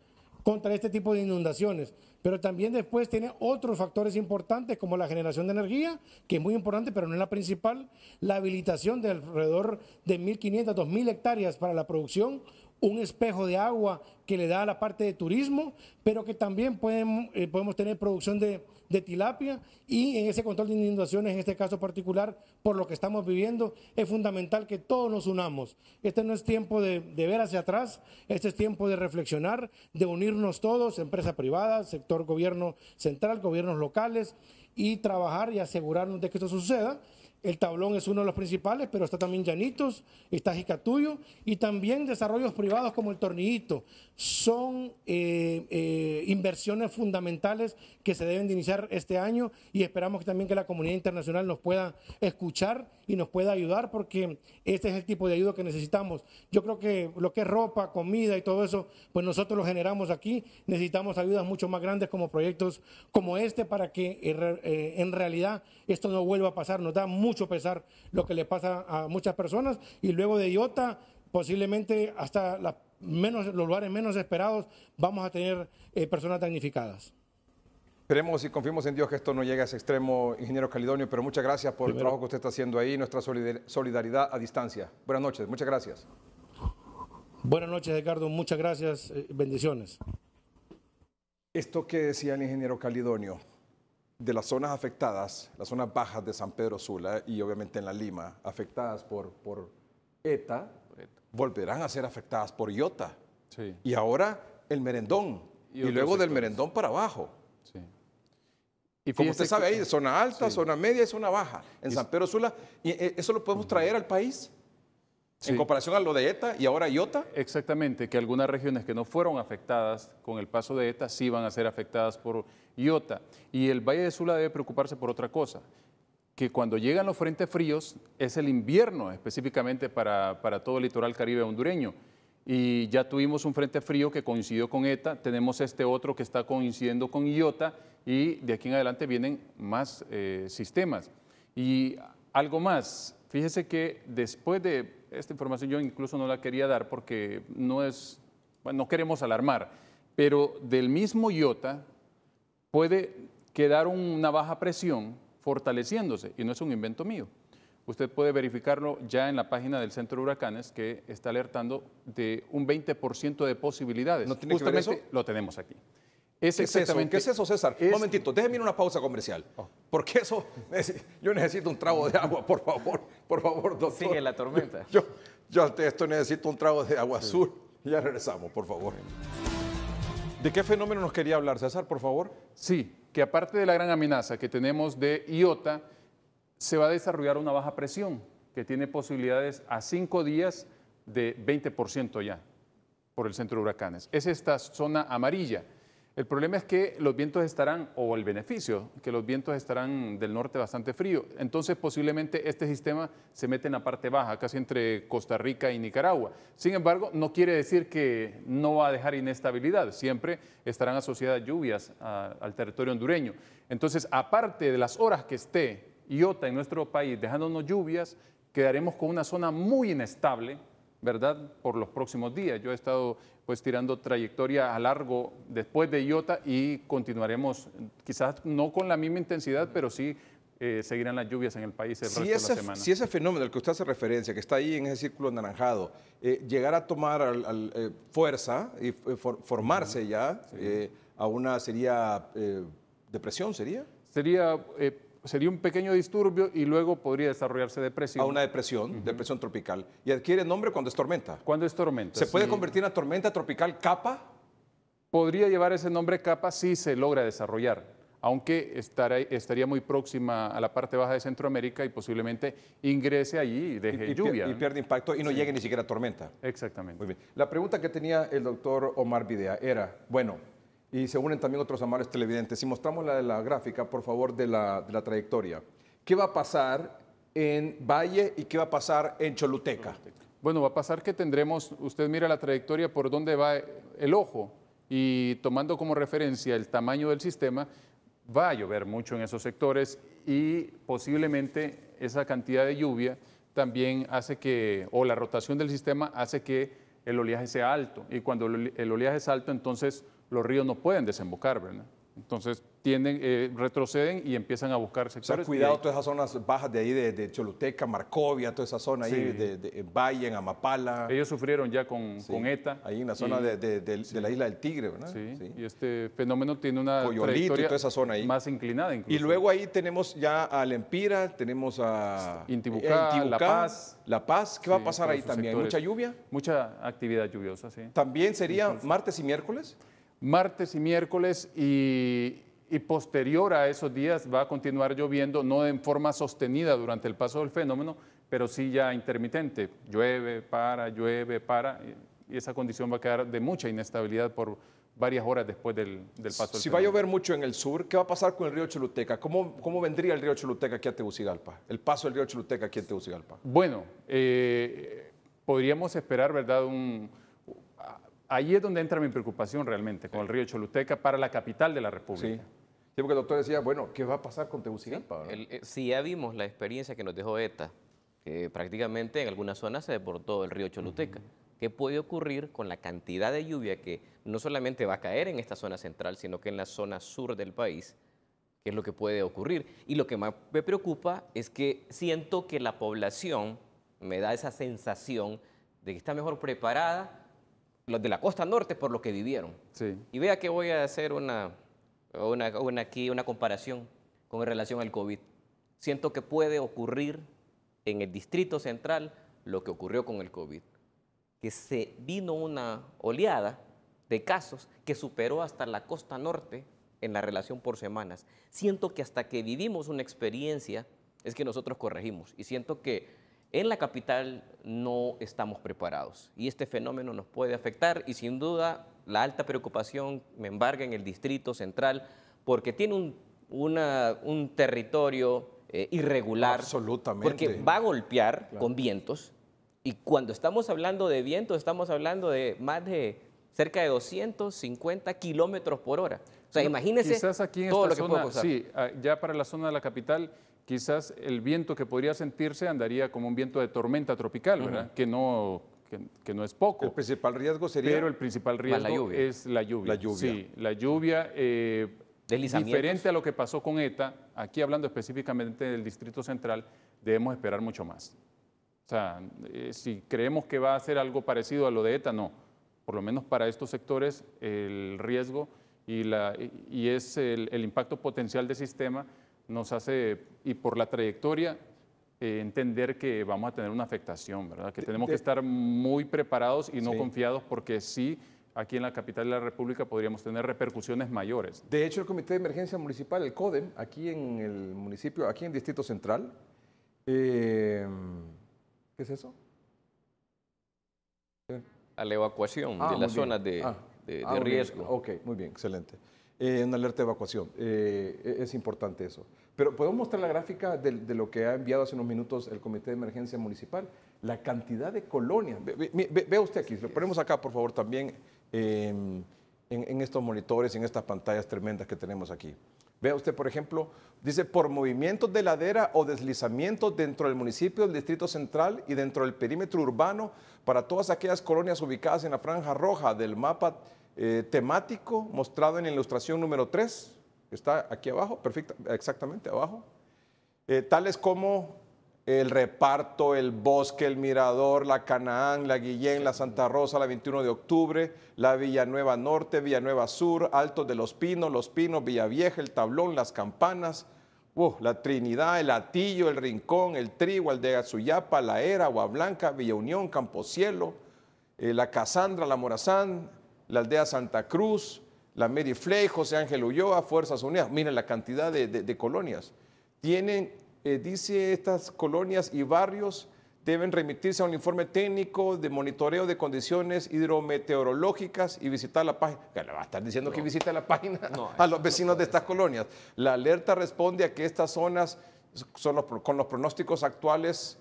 contra este tipo de inundaciones. Pero también después tiene otros factores importantes como la generación de energía, que es muy importante, pero no es la principal, la habilitación de alrededor de 1.500, 2.000 hectáreas para la producción un espejo de agua que le da a la parte de turismo, pero que también eh, podemos tener producción de, tilapia y en ese control de inundaciones, en este caso particular, por lo que estamos viviendo, es fundamental que todos nos unamos. Este no es tiempo de, de ver hacia atrás, este es tiempo de reflexionar, de unirnos todos, empresa privada, sector gobierno central, gobiernos locales, y trabajar y asegurarnos de que esto suceda el tablón es uno de los principales, pero está también Llanitos, está Jicatuyo y también desarrollos privados como el Tornillito. Son eh, eh, inversiones fundamentales que se deben de iniciar este año y esperamos también que la comunidad internacional nos pueda escuchar y nos pueda ayudar porque este es el tipo de ayuda que necesitamos. Yo creo que lo que es ropa, comida y todo eso, pues nosotros lo generamos aquí. Necesitamos ayudas mucho más grandes como proyectos como este para que eh, en realidad esto no vuelva a pasar. Nos da mucho pesar lo que le pasa a muchas personas. Y luego de Iota, posiblemente hasta menos, los lugares menos esperados vamos a tener eh, personas damnificadas. Esperemos y confiemos en Dios que esto no llegue a ese extremo, ingeniero Calidonio, pero muchas gracias por el trabajo que usted está haciendo ahí, nuestra solidaridad a distancia. Buenas noches, muchas gracias. Buenas noches, Edgardo, muchas gracias, eh, bendiciones. Esto que decía el ingeniero Calidonio, de las zonas afectadas, las zonas bajas de San Pedro Sula y obviamente en la Lima, afectadas por, ETA, volverán a ser afectadas por IOTA. Y ahora el merendón. Y, luego del merendón para abajo. Y como usted sabe, hay zona alta, zona media y zona baja en San Pedro Sula. Y eh, eso lo podemos traer al país en comparación a lo de ETA y ahora IOTA. Exactamente, que algunas regiones que no fueron afectadas con el paso de ETA sí van a ser afectadas por IOTA. Y el Valle de Sula debe preocuparse por otra cosa, que cuando llegan los frentes fríos es el invierno específicamente para, todo el litoral caribe hondureño. Y ya tuvimos un frente frío que coincidió con ETA, tenemos este otro que está coincidiendo con IOTA y de aquí en adelante vienen más eh, sistemas. Y algo más, fíjese que después de esta información yo incluso no la quería dar porque no es, bueno, no queremos alarmar, pero del mismo iota puede quedar una baja presión fortaleciéndose y no es un invento mío. Usted puede verificarlo ya en la página del Centro de Huracanes que está alertando de un 20% de posibilidades. ¿No Justamente eso? lo tenemos aquí. Es ¿Qué, es eso? ¿Qué es eso, César? Un momentito, déjeme una pausa comercial. Oh. Porque eso, yo necesito un trago de agua, por favor, por favor, doctor. Sigue la tormenta. Yo, yo ante esto necesito un trago de agua azul. Ya regresamos, por favor. ¿De qué fenómeno nos quería hablar, César, por favor? Sí, que aparte de la gran amenaza que tenemos de IOTA, se va a desarrollar una baja presión que tiene posibilidades a cinco días de 20% ya por el centro de huracanes. Es esta zona amarilla el problema es que los vientos estarán, o el beneficio, que los vientos estarán del norte bastante frío. Entonces posiblemente este sistema se mete en la parte baja, casi entre Costa Rica y Nicaragua. Sin embargo, no quiere decir que no va a dejar inestabilidad. Siempre estarán asociadas lluvias al territorio hondureño. Entonces, aparte de las horas que esté Iota en nuestro país dejándonos lluvias, quedaremos con una zona muy inestable ¿verdad? Por los próximos días. Yo he estado pues tirando trayectoria a largo después de IOTA y continuaremos, quizás no con la misma intensidad, pero sí eh, seguirán las lluvias en el país el si resto ese, de la semana. Si ese fenómeno al que usted hace referencia, que está ahí en ese círculo anaranjado, eh, llegara a tomar eh, fuerza y eh, formarse ya a una, sería, depresión, ¿sería? Sería sería un pequeño disturbio y luego podría desarrollarse depresión. A una depresión, depresión tropical. ¿Y adquiere nombre cuando es tormenta? Cuando es tormenta. ¿Se puede convertir en tormenta tropical capa? Podría llevar ese nombre capa si se logra desarrollar aunque estaría muy próxima a la parte baja de Centroamérica y posiblemente ingrese allí y deje lluvia. Y pierde impacto y no llegue ni siquiera a tormenta. Exactamente. Muy bien. La pregunta que tenía el doctor Omar Videa era, bueno, y se unen también otros amares televidentes. Si mostramos la, la gráfica, por favor, de la, trayectoria. ¿Qué va a pasar en Valle y qué va a pasar en Choluteca? Bueno, va a pasar que tendremos, usted mira la trayectoria por dónde va el ojo y tomando como referencia el tamaño del sistema, va a llover mucho en esos sectores y posiblemente esa cantidad de lluvia también hace que, o la rotación del sistema hace que el oleaje sea alto. Y cuando el oleaje es alto, entonces los ríos no pueden desembocar, ¿verdad? Entonces tienden, eh, retroceden y empiezan a buscar sectores. O sea, cuidado, todas esas zonas bajas de ahí, de, Choluteca, Marcovia, toda esa zona ahí, de, Valle, en Amapala. Ellos sufrieron ya con, ETA. Ahí en la zona de, de la isla del Tigre, ¿verdad? Sí, y este fenómeno tiene una Coyolito y toda esa zona ahí. más inclinada incluso. Y luego ahí tenemos ya a Lempira, tenemos a Intibucá, eh, La Paz. La Paz, ¿qué va a pasar ahí también? ¿Mucha lluvia? Mucha actividad lluviosa, sí. ¿También sería martes y miércoles? martes y miércoles y, posterior a esos días va a continuar lloviendo, no en forma sostenida durante el paso del fenómeno, pero sí ya intermitente. Llueve, para, llueve, para, y esa condición va a quedar de mucha inestabilidad por varias horas después del, del paso. Si va a llover mucho en el sur, ¿qué va a pasar con el río Choluteca? ¿Cómo, cómo vendría el río Choluteca aquí a Tegucigalpa? El paso del río Choluteca aquí a Tegucigalpa. Bueno, eh, podríamos esperar, ¿verdad? Un, ahí es donde entra mi preocupación realmente con el río Choluteca para la capital de la República. Sí. porque el doctor decía, bueno, ¿qué va a pasar con Tegucigalpa? si eh, ya vimos la experiencia que nos dejó ETA, que prácticamente en algunas zonas se deportó el río Choluteca. ¿Qué puede ocurrir con la cantidad de lluvia que no solamente va a caer en esta zona central, sino que en la zona sur del país? ¿Qué es lo que puede ocurrir? Y lo que más me preocupa es que siento que la población me da esa sensación de que está mejor preparada los de la costa norte por lo que vivieron. Sí. Y vea que voy a hacer una, aquí, una comparación con relación al COVID. Siento que puede ocurrir en el Distrito Central lo que ocurrió con el COVID, que se vino una oleada de casos que superó hasta la costa norte en la relación por semanas. Siento que hasta que vivimos una experiencia es que nosotros corregimos y siento que en la capital no estamos preparados y este fenómeno nos puede afectar y sin duda la alta preocupación me embarga en el distrito central porque tiene un, una, un territorio eh, irregular. Absolutamente. Porque va a golpear con vientos y cuando estamos hablando de vientos estamos hablando de más de cerca de 250 kilómetros por hora. O sea, imagínense estás aquí en todo esta lo que zona, Sí, ah, ya para la zona de la capital quizás el viento que podría sentirse andaría como un viento de tormenta tropical, ¿verdad? Que no que, no es poco. El principal riesgo sería. Pero el principal riesgo es la lluvia. La lluvia. Sí, la lluvia. Eh, diferente a lo que pasó con ETA, aquí hablando específicamente del Distrito Central, debemos esperar mucho más. O sea, eh, si creemos que va a ser algo parecido a lo de ETA, no. Por lo menos para estos sectores, el riesgo y, la, y es el, el impacto potencial del sistema nos hace, y por la trayectoria, eh, entender que vamos a tener una afectación, ¿verdad? Que tenemos que estar muy preparados y no confiados porque sí, aquí en la capital de la República podríamos tener repercusiones mayores. De hecho, el Comité de Emergencia Municipal, el CODEM, aquí en el municipio, aquí en Distrito Central, eh, ¿qué es eso? A la evacuación ah, de las zonas de, ah. Ah, riesgo. Ok, muy bien, excelente eh, alerta de evacuación. Eh, e, es importante eso. Pero podemos mostrar la gráfica de, lo que ha enviado hace unos minutos el Comité de Emergencia Municipal, la cantidad de colonias. Ve, vea usted aquí, lo ponemos acá, por favor, también em, en, en, estos monitores, en estas pantallas tremendas que tenemos aquí. Vea usted, por ejemplo, dice por movimientos de ladera o deslizamientos dentro del municipio, del distrito central y dentro del perímetro urbano para todas aquellas colonias ubicadas en la franja roja del mapa eh, temático mostrado en la ilustración número 3, está aquí abajo, perfecta, exactamente abajo, eh, tales como el reparto, el bosque, el mirador, la Canaán, la Guillén, la Santa Rosa, la 21 de octubre, la Villanueva Norte, Villanueva Sur, Altos de los Pinos, Los Pinos, Villavieja, el Tablón, las Campanas, la Trinidad, el Atillo, el Rincón, el Trigo, Aldea Suyapa, la Era, Agua Blanca, Villa Unión, Camposielo, eh, la Casandra, la Morazán, la aldea Santa Cruz, la Mary José Ángel Ulloa, Fuerzas Unidas. Miren la cantidad de, colonias. Tienen, eh, dice, estas colonias y barrios deben remitirse a un informe técnico de monitoreo de condiciones hidrometeorológicas y visitar la página. Le va a estar diciendo que visita la página a los vecinos de estas colonias. La alerta responde a que estas zonas son los, con los pronósticos actuales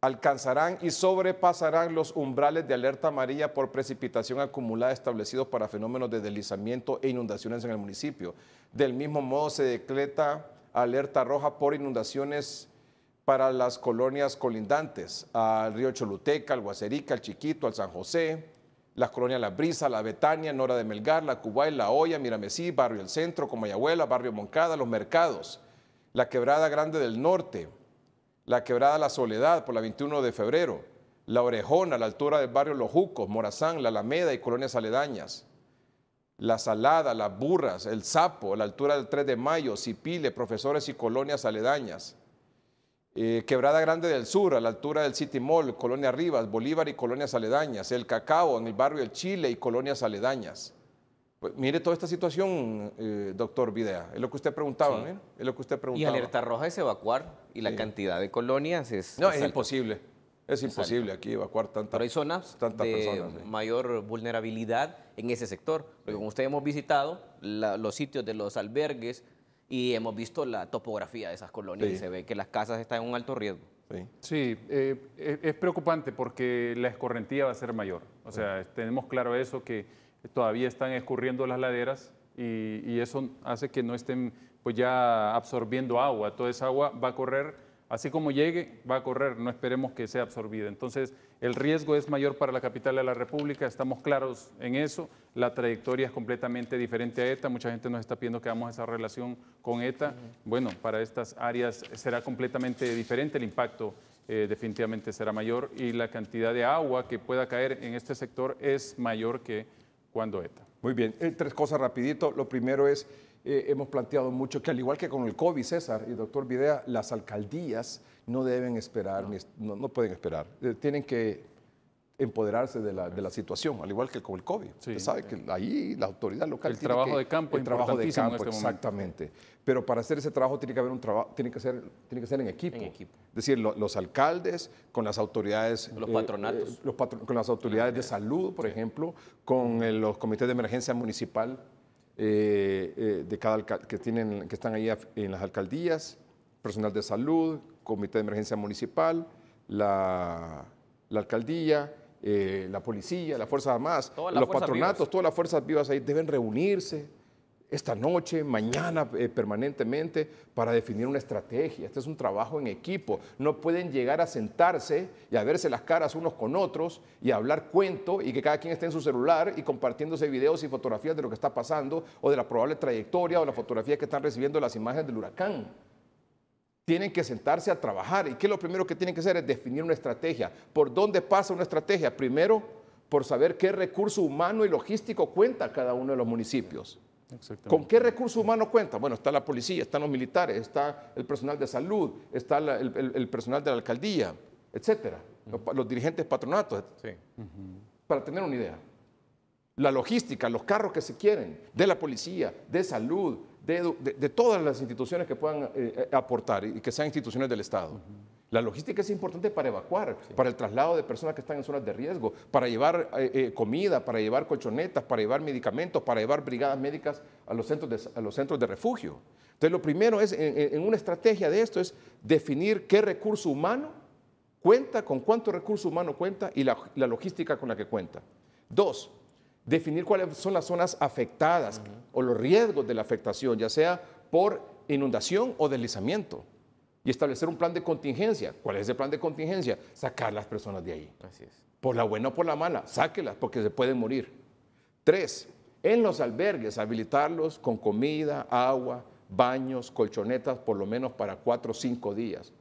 alcanzarán y sobrepasarán los umbrales de alerta amarilla por precipitación acumulada establecidos para fenómenos de deslizamiento e inundaciones en el municipio. Del mismo modo se decreta alerta roja por inundaciones para las colonias colindantes, al río Choluteca, al Guacerica, al Chiquito, al San José, las colonias La Brisa, La Betania, Nora de Melgar, La Cubay, La Hoya, Miramesí, Barrio El Centro, Comayagüela, Barrio Moncada, Los Mercados, La Quebrada Grande del Norte, la quebrada La Soledad por la 21 de febrero, la Orejona a la altura del barrio Los Jucos, Morazán, la Alameda y colonias aledañas, la Salada, las Burras, el Sapo a la altura del 3 de mayo, Cipile, profesores y colonias aledañas. Eh, quebrada Grande del Sur, a la altura del City Mall, Colonia Rivas, Bolívar y colonias aledañas. El Cacao, en el barrio El Chile y colonias aledañas. Pues mire toda esta situación, eh, doctor Videa, es lo que usted preguntaba, es lo que usted Y alerta roja es evacuar y la cantidad de colonias es... No, es, imposible, es, imposible aquí evacuar tantas Pero hay zonas de mayor vulnerabilidad en ese sector, porque como usted hemos visitado los sitios de los albergues y hemos visto la topografía de esas colonias y se ve que las casas están en un alto riesgo. Sí, eh, es, preocupante porque la escorrentía va a ser mayor, o sea, tenemos claro eso que todavía están escurriendo las laderas y, eso hace que no estén pues ya absorbiendo agua. Toda esa agua va a correr, así como llegue, va a correr, no esperemos que sea absorbida. Entonces, el riesgo es mayor para la capital de la República, estamos claros en eso. La trayectoria es completamente diferente a ETA. Mucha gente nos está pidiendo que hagamos esa relación con ETA. Bueno, para estas áreas será completamente diferente el impacto. Eh, definitivamente será mayor y la cantidad de agua que pueda caer en este sector es mayor que cuando ETA. Muy bien, eh, tres cosas rapidito. Lo primero es, eh, hemos planteado mucho que al igual que con el COVID, César y doctor Videa, las alcaldías no deben esperar, no, pueden esperar. Eh, tienen que empoderarse de la, situación, al igual que con el COVID. Usted sabe que ahí la autoridad local el tiene trabajo que, de campo, el trabajo de campo, este exactamente. Pero para hacer ese trabajo tiene que haber un trabajo, tiene que ser, tiene que ser en equipo. Es decir, los alcaldes con las autoridades, los eh, patronatos, eh, con las autoridades de salud, por ejemplo, con los comités de emergencia municipal eh, de cada que tienen, que están ahí en las alcaldías, personal de salud, comité de emergencia municipal, la alcaldía eh, la policía, las Fuerzas Armadas, los patronatos, todas las fuerzas vivas ahí deben reunirse esta noche, mañana, eh, permanentemente, para definir una estrategia. Este es un trabajo en equipo. No pueden llegar a sentarse y a verse las caras unos con otros y hablar cuento y que cada quien esté en su celular y compartiéndose videos y fotografías de lo que está pasando o de la probable trayectoria o las fotografías que están recibiendo las imágenes del huracán tienen que sentarse a trabajar. ¿Y qué es lo primero que tienen que hacer? Es definir una estrategia. ¿Por dónde pasa una estrategia? Primero, por saber qué recurso humano y logístico cuenta cada uno de los municipios. ¿Con qué recurso humano cuenta? Bueno, está la policía, están los militares, está el personal de salud, está el, personal de la alcaldía, etcétera. los, dirigentes patronatos. Sí. Para tener una idea. La logística, los carros que se quieren, de la policía, de salud, de, todas las instituciones que puedan eh, eh, aportar y que sean instituciones del Estado. La logística es importante para evacuar, para el traslado de personas que están en zonas de riesgo, para llevar eh, comida, para llevar colchonetas, para llevar medicamentos, para llevar brigadas médicas a los centros de, a los centros de refugio. Entonces, lo primero es, en, una estrategia de esto, es definir qué recurso humano cuenta, con cuánto recurso humano cuenta y la, la logística con la que cuenta. Dos, definir cuáles son las zonas afectadas o los riesgos de la afectación, ya sea por inundación o deslizamiento, y establecer un plan de contingencia. ¿Cuál es el plan de contingencia? Sacar las personas de ahí. Así es. Por la buena o por la mala, sáquelas porque se pueden morir. Tres, en los albergues, habilitarlos con comida, agua, baños, colchonetas, por lo menos para cuatro o cinco días.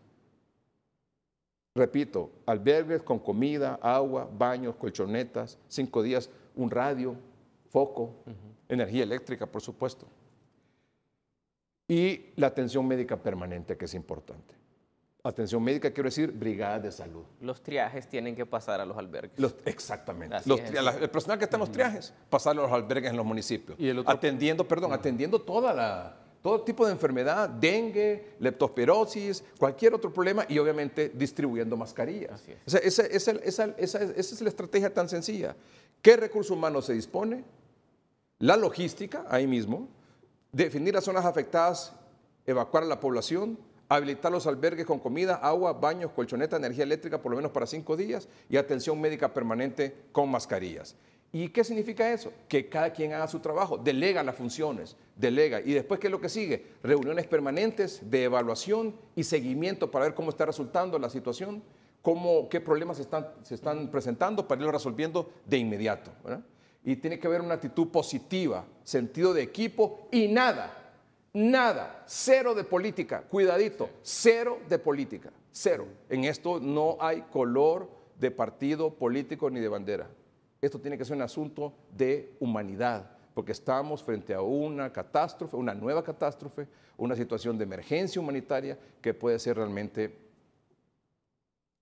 Repito, albergues con comida, agua, baños, colchonetas, cinco días un radio, foco, energía eléctrica, por supuesto. Y la atención médica permanente, que es importante. Atención médica, quiero decir, brigada de salud. Los triajes tienen que pasar a los albergues. Los, exactamente. el personal que está en los triajes, pasar a los albergues en los municipios. Atendiendo, perdón, atendiendo toda la, todo tipo de enfermedad, dengue, leptospirosis, cualquier otro problema y obviamente distribuyendo mascarillas. esa, esa, es la estrategia tan sencilla. ¿Qué recursos humanos se dispone? La logística, ahí mismo, definir las zonas afectadas, evacuar a la población, habilitar los albergues con comida, agua, baños, colchoneta, energía eléctrica por lo menos para cinco días y atención médica permanente con mascarillas. ¿Y qué significa eso? Que cada quien haga su trabajo, delega las funciones, delega. ¿Y después qué es lo que sigue? Reuniones permanentes de evaluación y seguimiento para ver cómo está resultando la situación qué problemas están, se están presentando para irlo resolviendo de inmediato. Y tiene que haber una actitud positiva, sentido de equipo y nada, nada, cero de política, cuidadito, cero de política, cero. En esto no hay color de partido político ni de bandera. Esto tiene que ser un asunto de humanidad, porque estamos frente a una catástrofe, una nueva catástrofe, una situación de emergencia humanitaria que puede ser realmente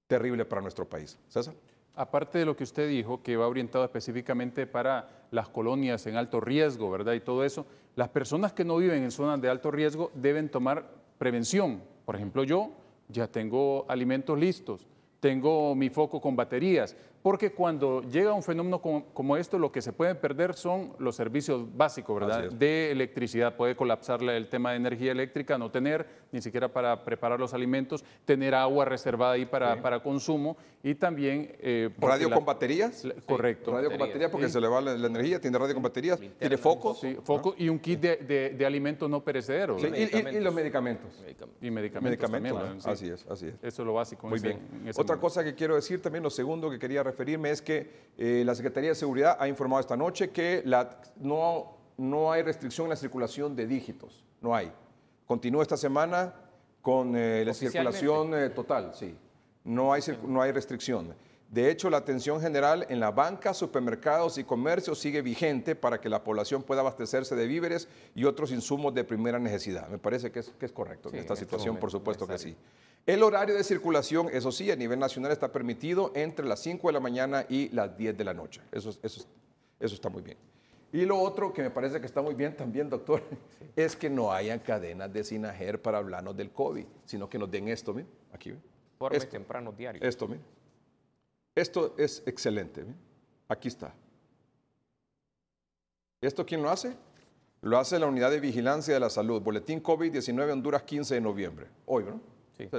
terrible para nuestro país. César. Aparte de lo que usted dijo, que va orientado específicamente para las colonias en alto riesgo, ¿verdad? Y todo eso, las personas que no viven en zonas de alto riesgo deben tomar prevención. Por ejemplo, yo ya tengo alimentos listos, tengo mi foco con baterías, porque cuando llega un fenómeno como, esto, lo que se puede perder son los servicios básicos, ¿verdad? De electricidad, puede colapsar el tema de energía eléctrica, no tener ni siquiera para preparar los alimentos, tener agua reservada ahí para, para consumo y también... Eh, ¿Radio con baterías? correcto. Radio con baterías porque se le va la, energía, tiene radio con baterías, tiene foco. Sí, foco y un kit de, de, alimentos no perecederos. Y, los medicamentos. Y medicamentos, Así es, así es. Eso es lo básico. Muy en bien. Otra cosa que quiero decir también, lo segundo que quería referirme es que eh, la Secretaría de Seguridad ha informado esta noche que la, no, no hay restricción en la circulación de dígitos, no hay. Continúa esta semana con eh, la circulación eh, total, sí. No hay, no hay restricción. De hecho, la atención general en la banca, supermercados y comercios sigue vigente para que la población pueda abastecerse de víveres y otros insumos de primera necesidad. Me parece que es, correcto en esta este situación, por supuesto que sí. El horario de circulación, eso sí, a nivel nacional está permitido entre las 5 de la mañana y las 10 de la noche. Eso, está muy bien. Y lo otro que me parece que está muy bien también, doctor, es que no hayan cadenas de sinajer para hablarnos del COVID, sino que nos den esto, miren, aquí. es temprano diario. Esto, miren. Esto es excelente. ¿eh? Aquí está. ¿Esto quién lo hace? Lo hace la Unidad de Vigilancia de la Salud, Boletín COVID-19 Honduras 15 de noviembre. Hoy, ¿no? Sí.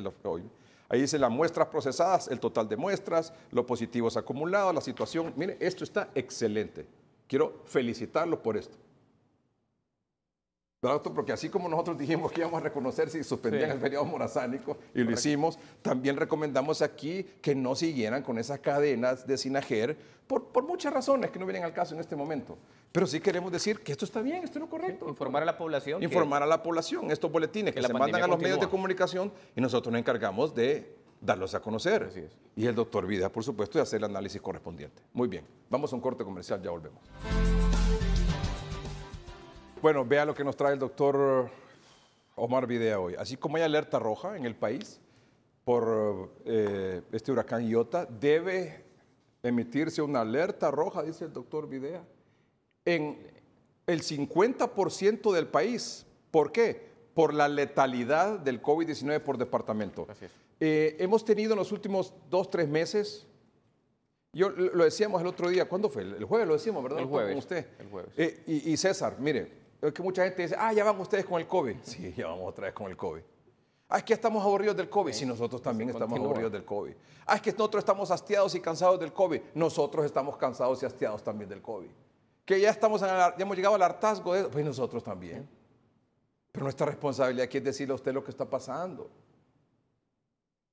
Ahí dice las muestras procesadas, el total de muestras, los positivos acumulados, la situación. Mire, esto está excelente. Quiero felicitarlo por esto. Claro, porque así como nosotros dijimos que íbamos a reconocer si suspendían el periodo morazánico y lo hicimos, también recomendamos aquí que no siguieran con esas cadenas de Sinajer por, por, muchas razones que no vienen al caso en este momento. Pero sí queremos decir que esto está bien, esto es lo correcto. informar a la población. Informar a la población estos boletines que, se mandan a los medios de comunicación y nosotros nos encargamos de darlos a conocer. Así es. Y el doctor Vida, por supuesto, de hacer el análisis correspondiente. Muy bien, vamos a un corte comercial, ya volvemos. Bueno, vea lo que nos trae el doctor eh, Omar Videa hoy. Así como hay alerta roja en el país por eh, este huracán Iota, debe emitirse una alerta roja, dice el doctor Videa, en el 50% del país. ¿Por qué? Por la letalidad del COVID-19 por departamento. Eh, hemos tenido en los últimos dos, tres meses, yo lo decíamos el otro día, ¿cuándo fue? El jueves lo decimos, ¿verdad? El jueves. Con usted. El jueves. y César, mire, es que mucha gente dice, ah, ya van ustedes con el COVID. Sí, ya vamos otra vez con el COVID. Ah, es que estamos aburridos del COVID. Sí, nosotros también estamos aburridos del COVID. Ah, es que nosotros estamos hastiados y cansados del COVID. Nosotros estamos cansados y hastiados también del COVID. Que ya, estamos ya hemos llegado al hartazgo de eso. Pues nosotros también. Pero nuestra responsabilidad aquí es decirle a usted lo que está pasando.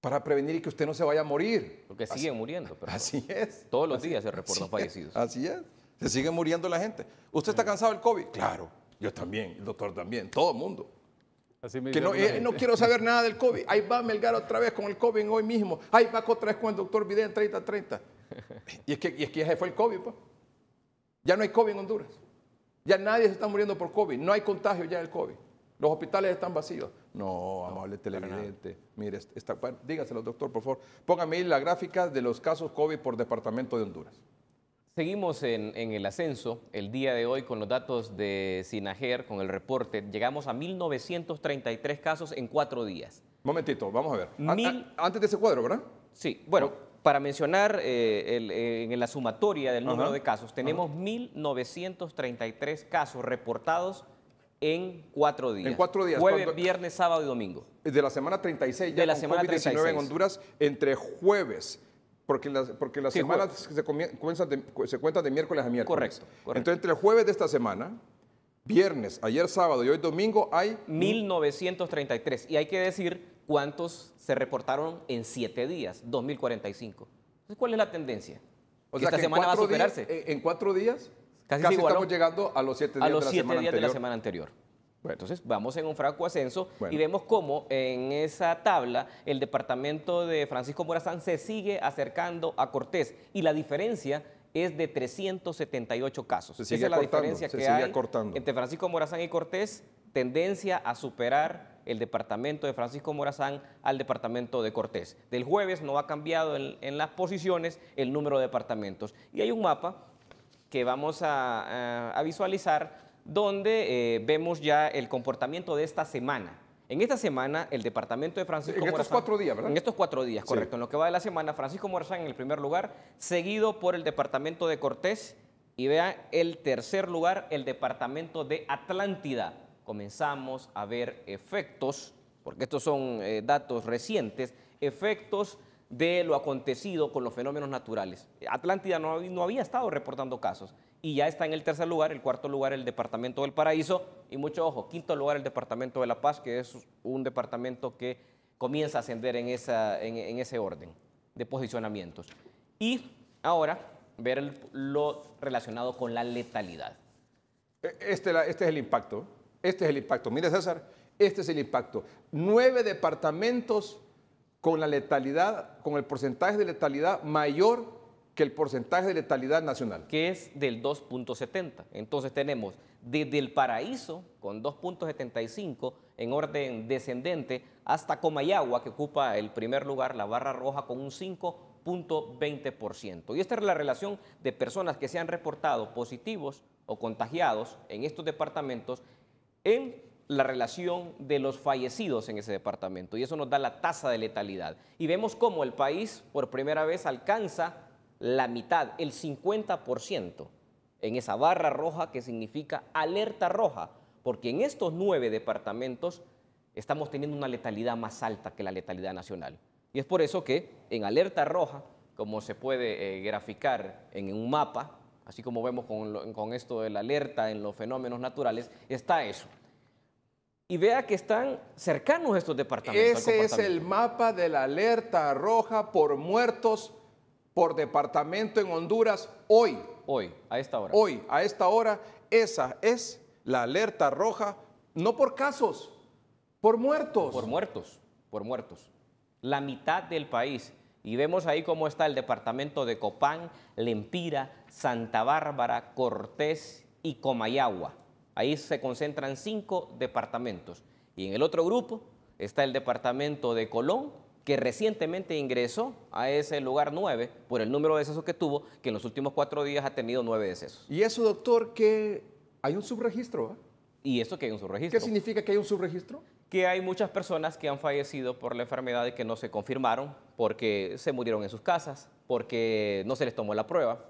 Para prevenir que usted no se vaya a morir. Porque sigue muriendo. Pero así es. Todos los días se reportan fallecidos. así es. Se sigue muriendo la gente. ¿Usted está cansado del COVID? Claro. Yo también, el doctor también, todo el mundo. que no, eh, quiero saber nada del COVID. Ahí va Melgar otra vez con el COVID hoy mismo. Ahí va otra vez con el doctor en 30-30. Y es que, ya se fue el COVID, pues. Ya no hay COVID en Honduras. Ya nadie se está muriendo por COVID. No hay contagio ya del COVID. Los hospitales están vacíos. No, amable televidente. Mire, está, dígaselo, doctor, por favor. Póngame ahí la gráfica de los casos COVID por departamento de Honduras. Seguimos en, el ascenso el día de hoy con los datos de Sinajer, con el reporte. Llegamos a 1.933 casos en cuatro días. Momentito, vamos a ver. antes de ese cuadro, ¿verdad? Sí, bueno, para mencionar eh, eh, en la sumatoria del número de casos, tenemos 1.933 casos reportados en cuatro días. En cuatro días. Jueves, viernes, sábado y domingo. De la semana 36 ya de la semana 36. en Honduras, entre jueves porque las, semanas se, cuentan de miércoles a miércoles. Correcto, Entonces, entre el jueves de esta semana, viernes, ayer sábado y hoy domingo hay... 1933. Y hay que decir cuántos se reportaron en siete días, 2045. Entonces, ¿cuál es la tendencia? O esta semana va a superarse. Eh, en cuatro días, casi, estamos llegando a los siete días, de la semana anterior entonces vamos en un franco ascenso y vemos cómo en esa tabla el departamento de Francisco Morazán se sigue acercando a Cortés y la diferencia es de 378 casos. Se sigue Esa es la diferencia que hay entre Francisco Morazán y Cortés, tendencia a superar el departamento de Francisco Morazán al departamento de Cortés. Del jueves no ha cambiado en, las posiciones el número de departamentos. Y hay un mapa que vamos a visualizar donde eh, vemos ya el comportamiento de esta semana. En esta semana, el departamento de Francisco Morazán... En estos cuatro días, ¿verdad? En estos cuatro días, correcto. En lo que va de la semana, Francisco Morazán en el primer lugar, seguido por el departamento de Cortés y vea el tercer lugar, el departamento de Atlántida. Comenzamos a ver efectos, porque estos son eh, datos recientes, efectos de lo acontecido con los fenómenos naturales. Atlántida no había estado reportando casos y ya está en el tercer lugar, el cuarto lugar el Departamento del Paraíso y mucho ojo, quinto lugar el Departamento de La Paz, que es un departamento que comienza a ascender en, esa, en, ese orden de posicionamientos. Y ahora ver lo relacionado con la letalidad. E, este, este es el impacto, este es el impacto. Mire César, este es el impacto. Nueve departamentos con la letalidad, con el porcentaje de letalidad mayor que el porcentaje de letalidad nacional. Que es del 2.70. Entonces tenemos desde el Paraíso con 2.75 en orden descendente hasta Comayagua, que ocupa el primer lugar, la barra roja con un 5.20%. Y esta es la relación de personas que se han reportado positivos o contagiados en estos departamentos en la relación de los fallecidos en ese departamento y eso nos da la tasa de letalidad. Y vemos cómo el país por primera vez alcanza la mitad, el 50% en esa barra roja que significa alerta roja, porque en estos nueve departamentos estamos teniendo una letalidad más alta que la letalidad nacional. Y es por eso que en alerta roja, como se puede eh, graficar en un mapa, así como vemos con, esto de la alerta en los fenómenos naturales, está eso y vea que están cercanos estos departamentos. Ese es el mapa de la alerta roja por muertos por departamento en Honduras hoy. Hoy, a esta hora. Hoy, a esta hora, esa es la alerta roja, no por casos, por muertos. Por muertos, por muertos. La mitad del país. Y vemos ahí cómo está el departamento de Copán, Lempira, Santa Bárbara, Cortés y Comayagua. Ahí se concentran cinco departamentos. Y en el otro grupo está el departamento de Colón, que recientemente ingresó a ese lugar 9 por el número de decesos que tuvo, que en los últimos cuatro días ha tenido nueve decesos. Y eso, doctor, que hay un subregistro. ¿ah? Y eso que hay un subregistro. ¿Qué significa que hay un subregistro? Que hay muchas personas que han fallecido por la enfermedad y que no se confirmaron porque se murieron en sus casas, porque no se les tomó la prueba,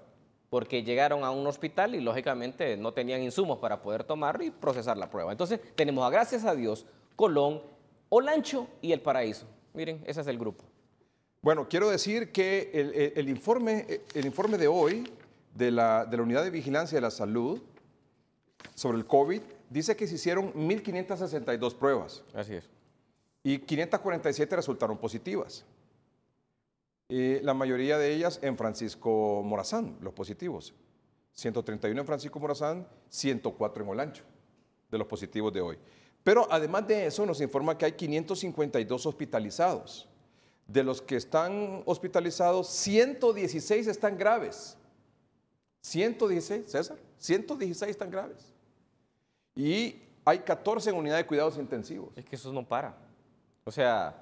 porque llegaron a un hospital y lógicamente no tenían insumos para poder tomar y procesar la prueba. Entonces tenemos a gracias a Dios Colón, Olancho y El Paraíso. Miren, ese es el grupo. Bueno, quiero decir que el, informe, el informe de hoy de la, Unidad de Vigilancia de la Salud sobre el COVID dice que se hicieron 1.562 pruebas. Así es. Y 547 resultaron positivas. la mayoría de ellas en Francisco Morazán, los positivos. 131 en Francisco Morazán, 104 en Olancho, de los positivos de hoy. Pero además de eso, nos informa que hay 552 hospitalizados. De los que están hospitalizados, 116 están graves. 116, César, 116 están graves. Y hay 14 en unidad de cuidados intensivos. Es que eso no para. O sea,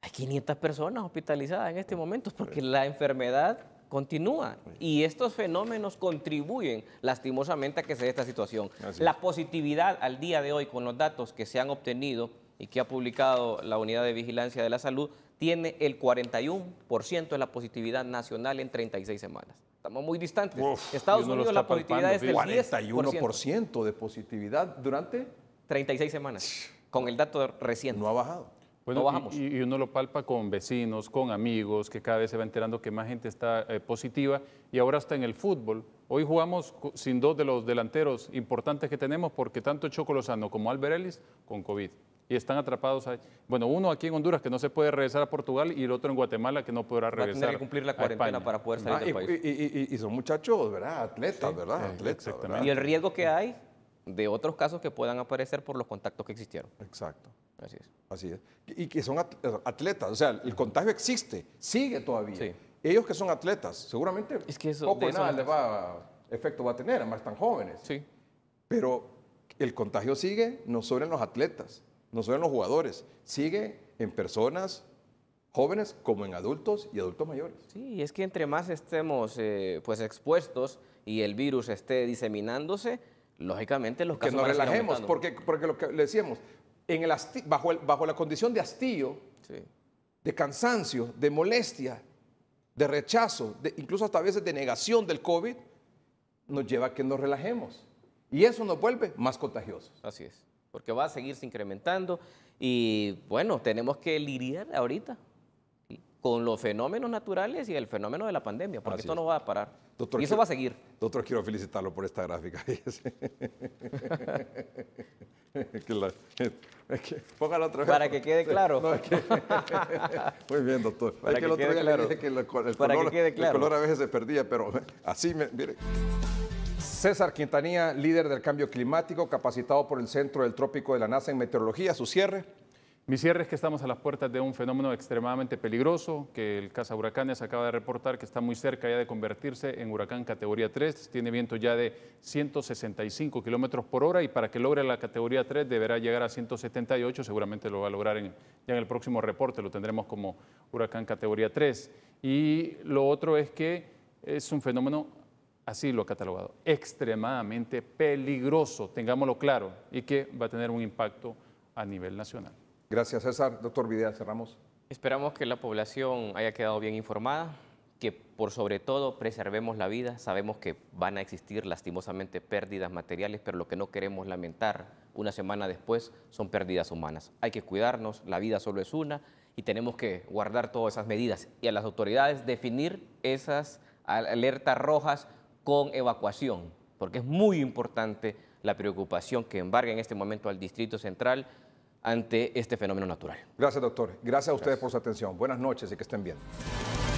hay 500 personas hospitalizadas en este momento porque la enfermedad continúa y estos fenómenos contribuyen lastimosamente a que se dé esta situación. la positividad al día de hoy con los datos que se han obtenido y que ha publicado la Unidad de Vigilancia de la Salud tiene el 41% de la positividad nacional en 36 semanas. Estamos muy distantes. Estados Unidos la positividad es del 41% de positividad durante 36 semanas, con el dato reciente. No ha bajado. Bueno, Y, uno lo palpa con vecinos, con amigos, que cada vez se va enterando que más gente está eh, positiva y ahora está en el fútbol. Hoy jugamos sin dos de los delanteros importantes que tenemos porque tanto Choco como Alberelis con COVID y están atrapados Bueno, uno aquí en Honduras que no se puede regresar a Portugal y el otro en Guatemala que no podrá regresar. a cumplir la cuarentena para poder salir ah, del y, país. Y, son muchachos, ¿verdad? Atletas, ¿verdad? Atletas, Y el riesgo que hay de otros casos que puedan aparecer por los contactos que existieron. Exacto. Así es. Y que son eh, atletas, o sea, el contagio existe, sigue todavía. Ellos que son atletas, seguramente es que eso, poco de nada les efecto va a tener, además están jóvenes. Sí. Pero el contagio sigue no solo en los atletas, no solo en los jugadores, sigue en personas jóvenes como en adultos y adultos mayores. Sí, y es que entre más estemos eh, pues expuestos y el virus esté diseminándose, lógicamente los casos que nos relajemos, porque, porque lo que le decíamos, bajo, bajo la condición de hastío, de cansancio, de molestia, de rechazo, incluso hasta a veces de negación del COVID, nos lleva a que nos relajemos. Y eso nos vuelve más contagiosos. Así es, porque va a seguirse incrementando y bueno, tenemos que lidiar ahorita con los fenómenos naturales y el fenómeno de la pandemia, porque esto no va a parar. y eso va a seguir. Doctor, quiero felicitarlo por esta gráfica. póngalo otra vez. Para que quede claro. muy bien, doctor. Para que, quede claro. el color a veces se perdía, pero así, me, César Quintanilla, líder del cambio climático, capacitado por el Centro del Trópico de la NASA en Meteorología, su cierre. Mi cierre es que estamos a las puertas de un fenómeno extremadamente peligroso, que el Casa Huracanes acaba de reportar que está muy cerca ya de convertirse en huracán categoría 3, tiene viento ya de 165 kilómetros por hora y para que logre la categoría 3 deberá llegar a 178, seguramente lo va a lograr en, ya en el próximo reporte, lo tendremos como huracán categoría 3. Y lo otro es que es un fenómeno así lo ha catalogado, extremadamente peligroso, tengámoslo claro, y que va a tener un impacto a nivel nacional. Gracias, César. Doctor Vidal, cerramos. Esperamos que la población haya quedado bien informada, que por sobre todo preservemos la vida. Sabemos que van a existir lastimosamente pérdidas materiales, pero lo que no queremos lamentar una semana después son pérdidas humanas. Hay que cuidarnos, la vida solo es una y tenemos que guardar todas esas medidas y a las autoridades definir esas alertas rojas con evacuación, porque es muy importante la preocupación que embarga en este momento al Distrito Central ante este fenómeno natural. Gracias, doctor. Gracias a ustedes por su atención. Buenas noches y que estén bien.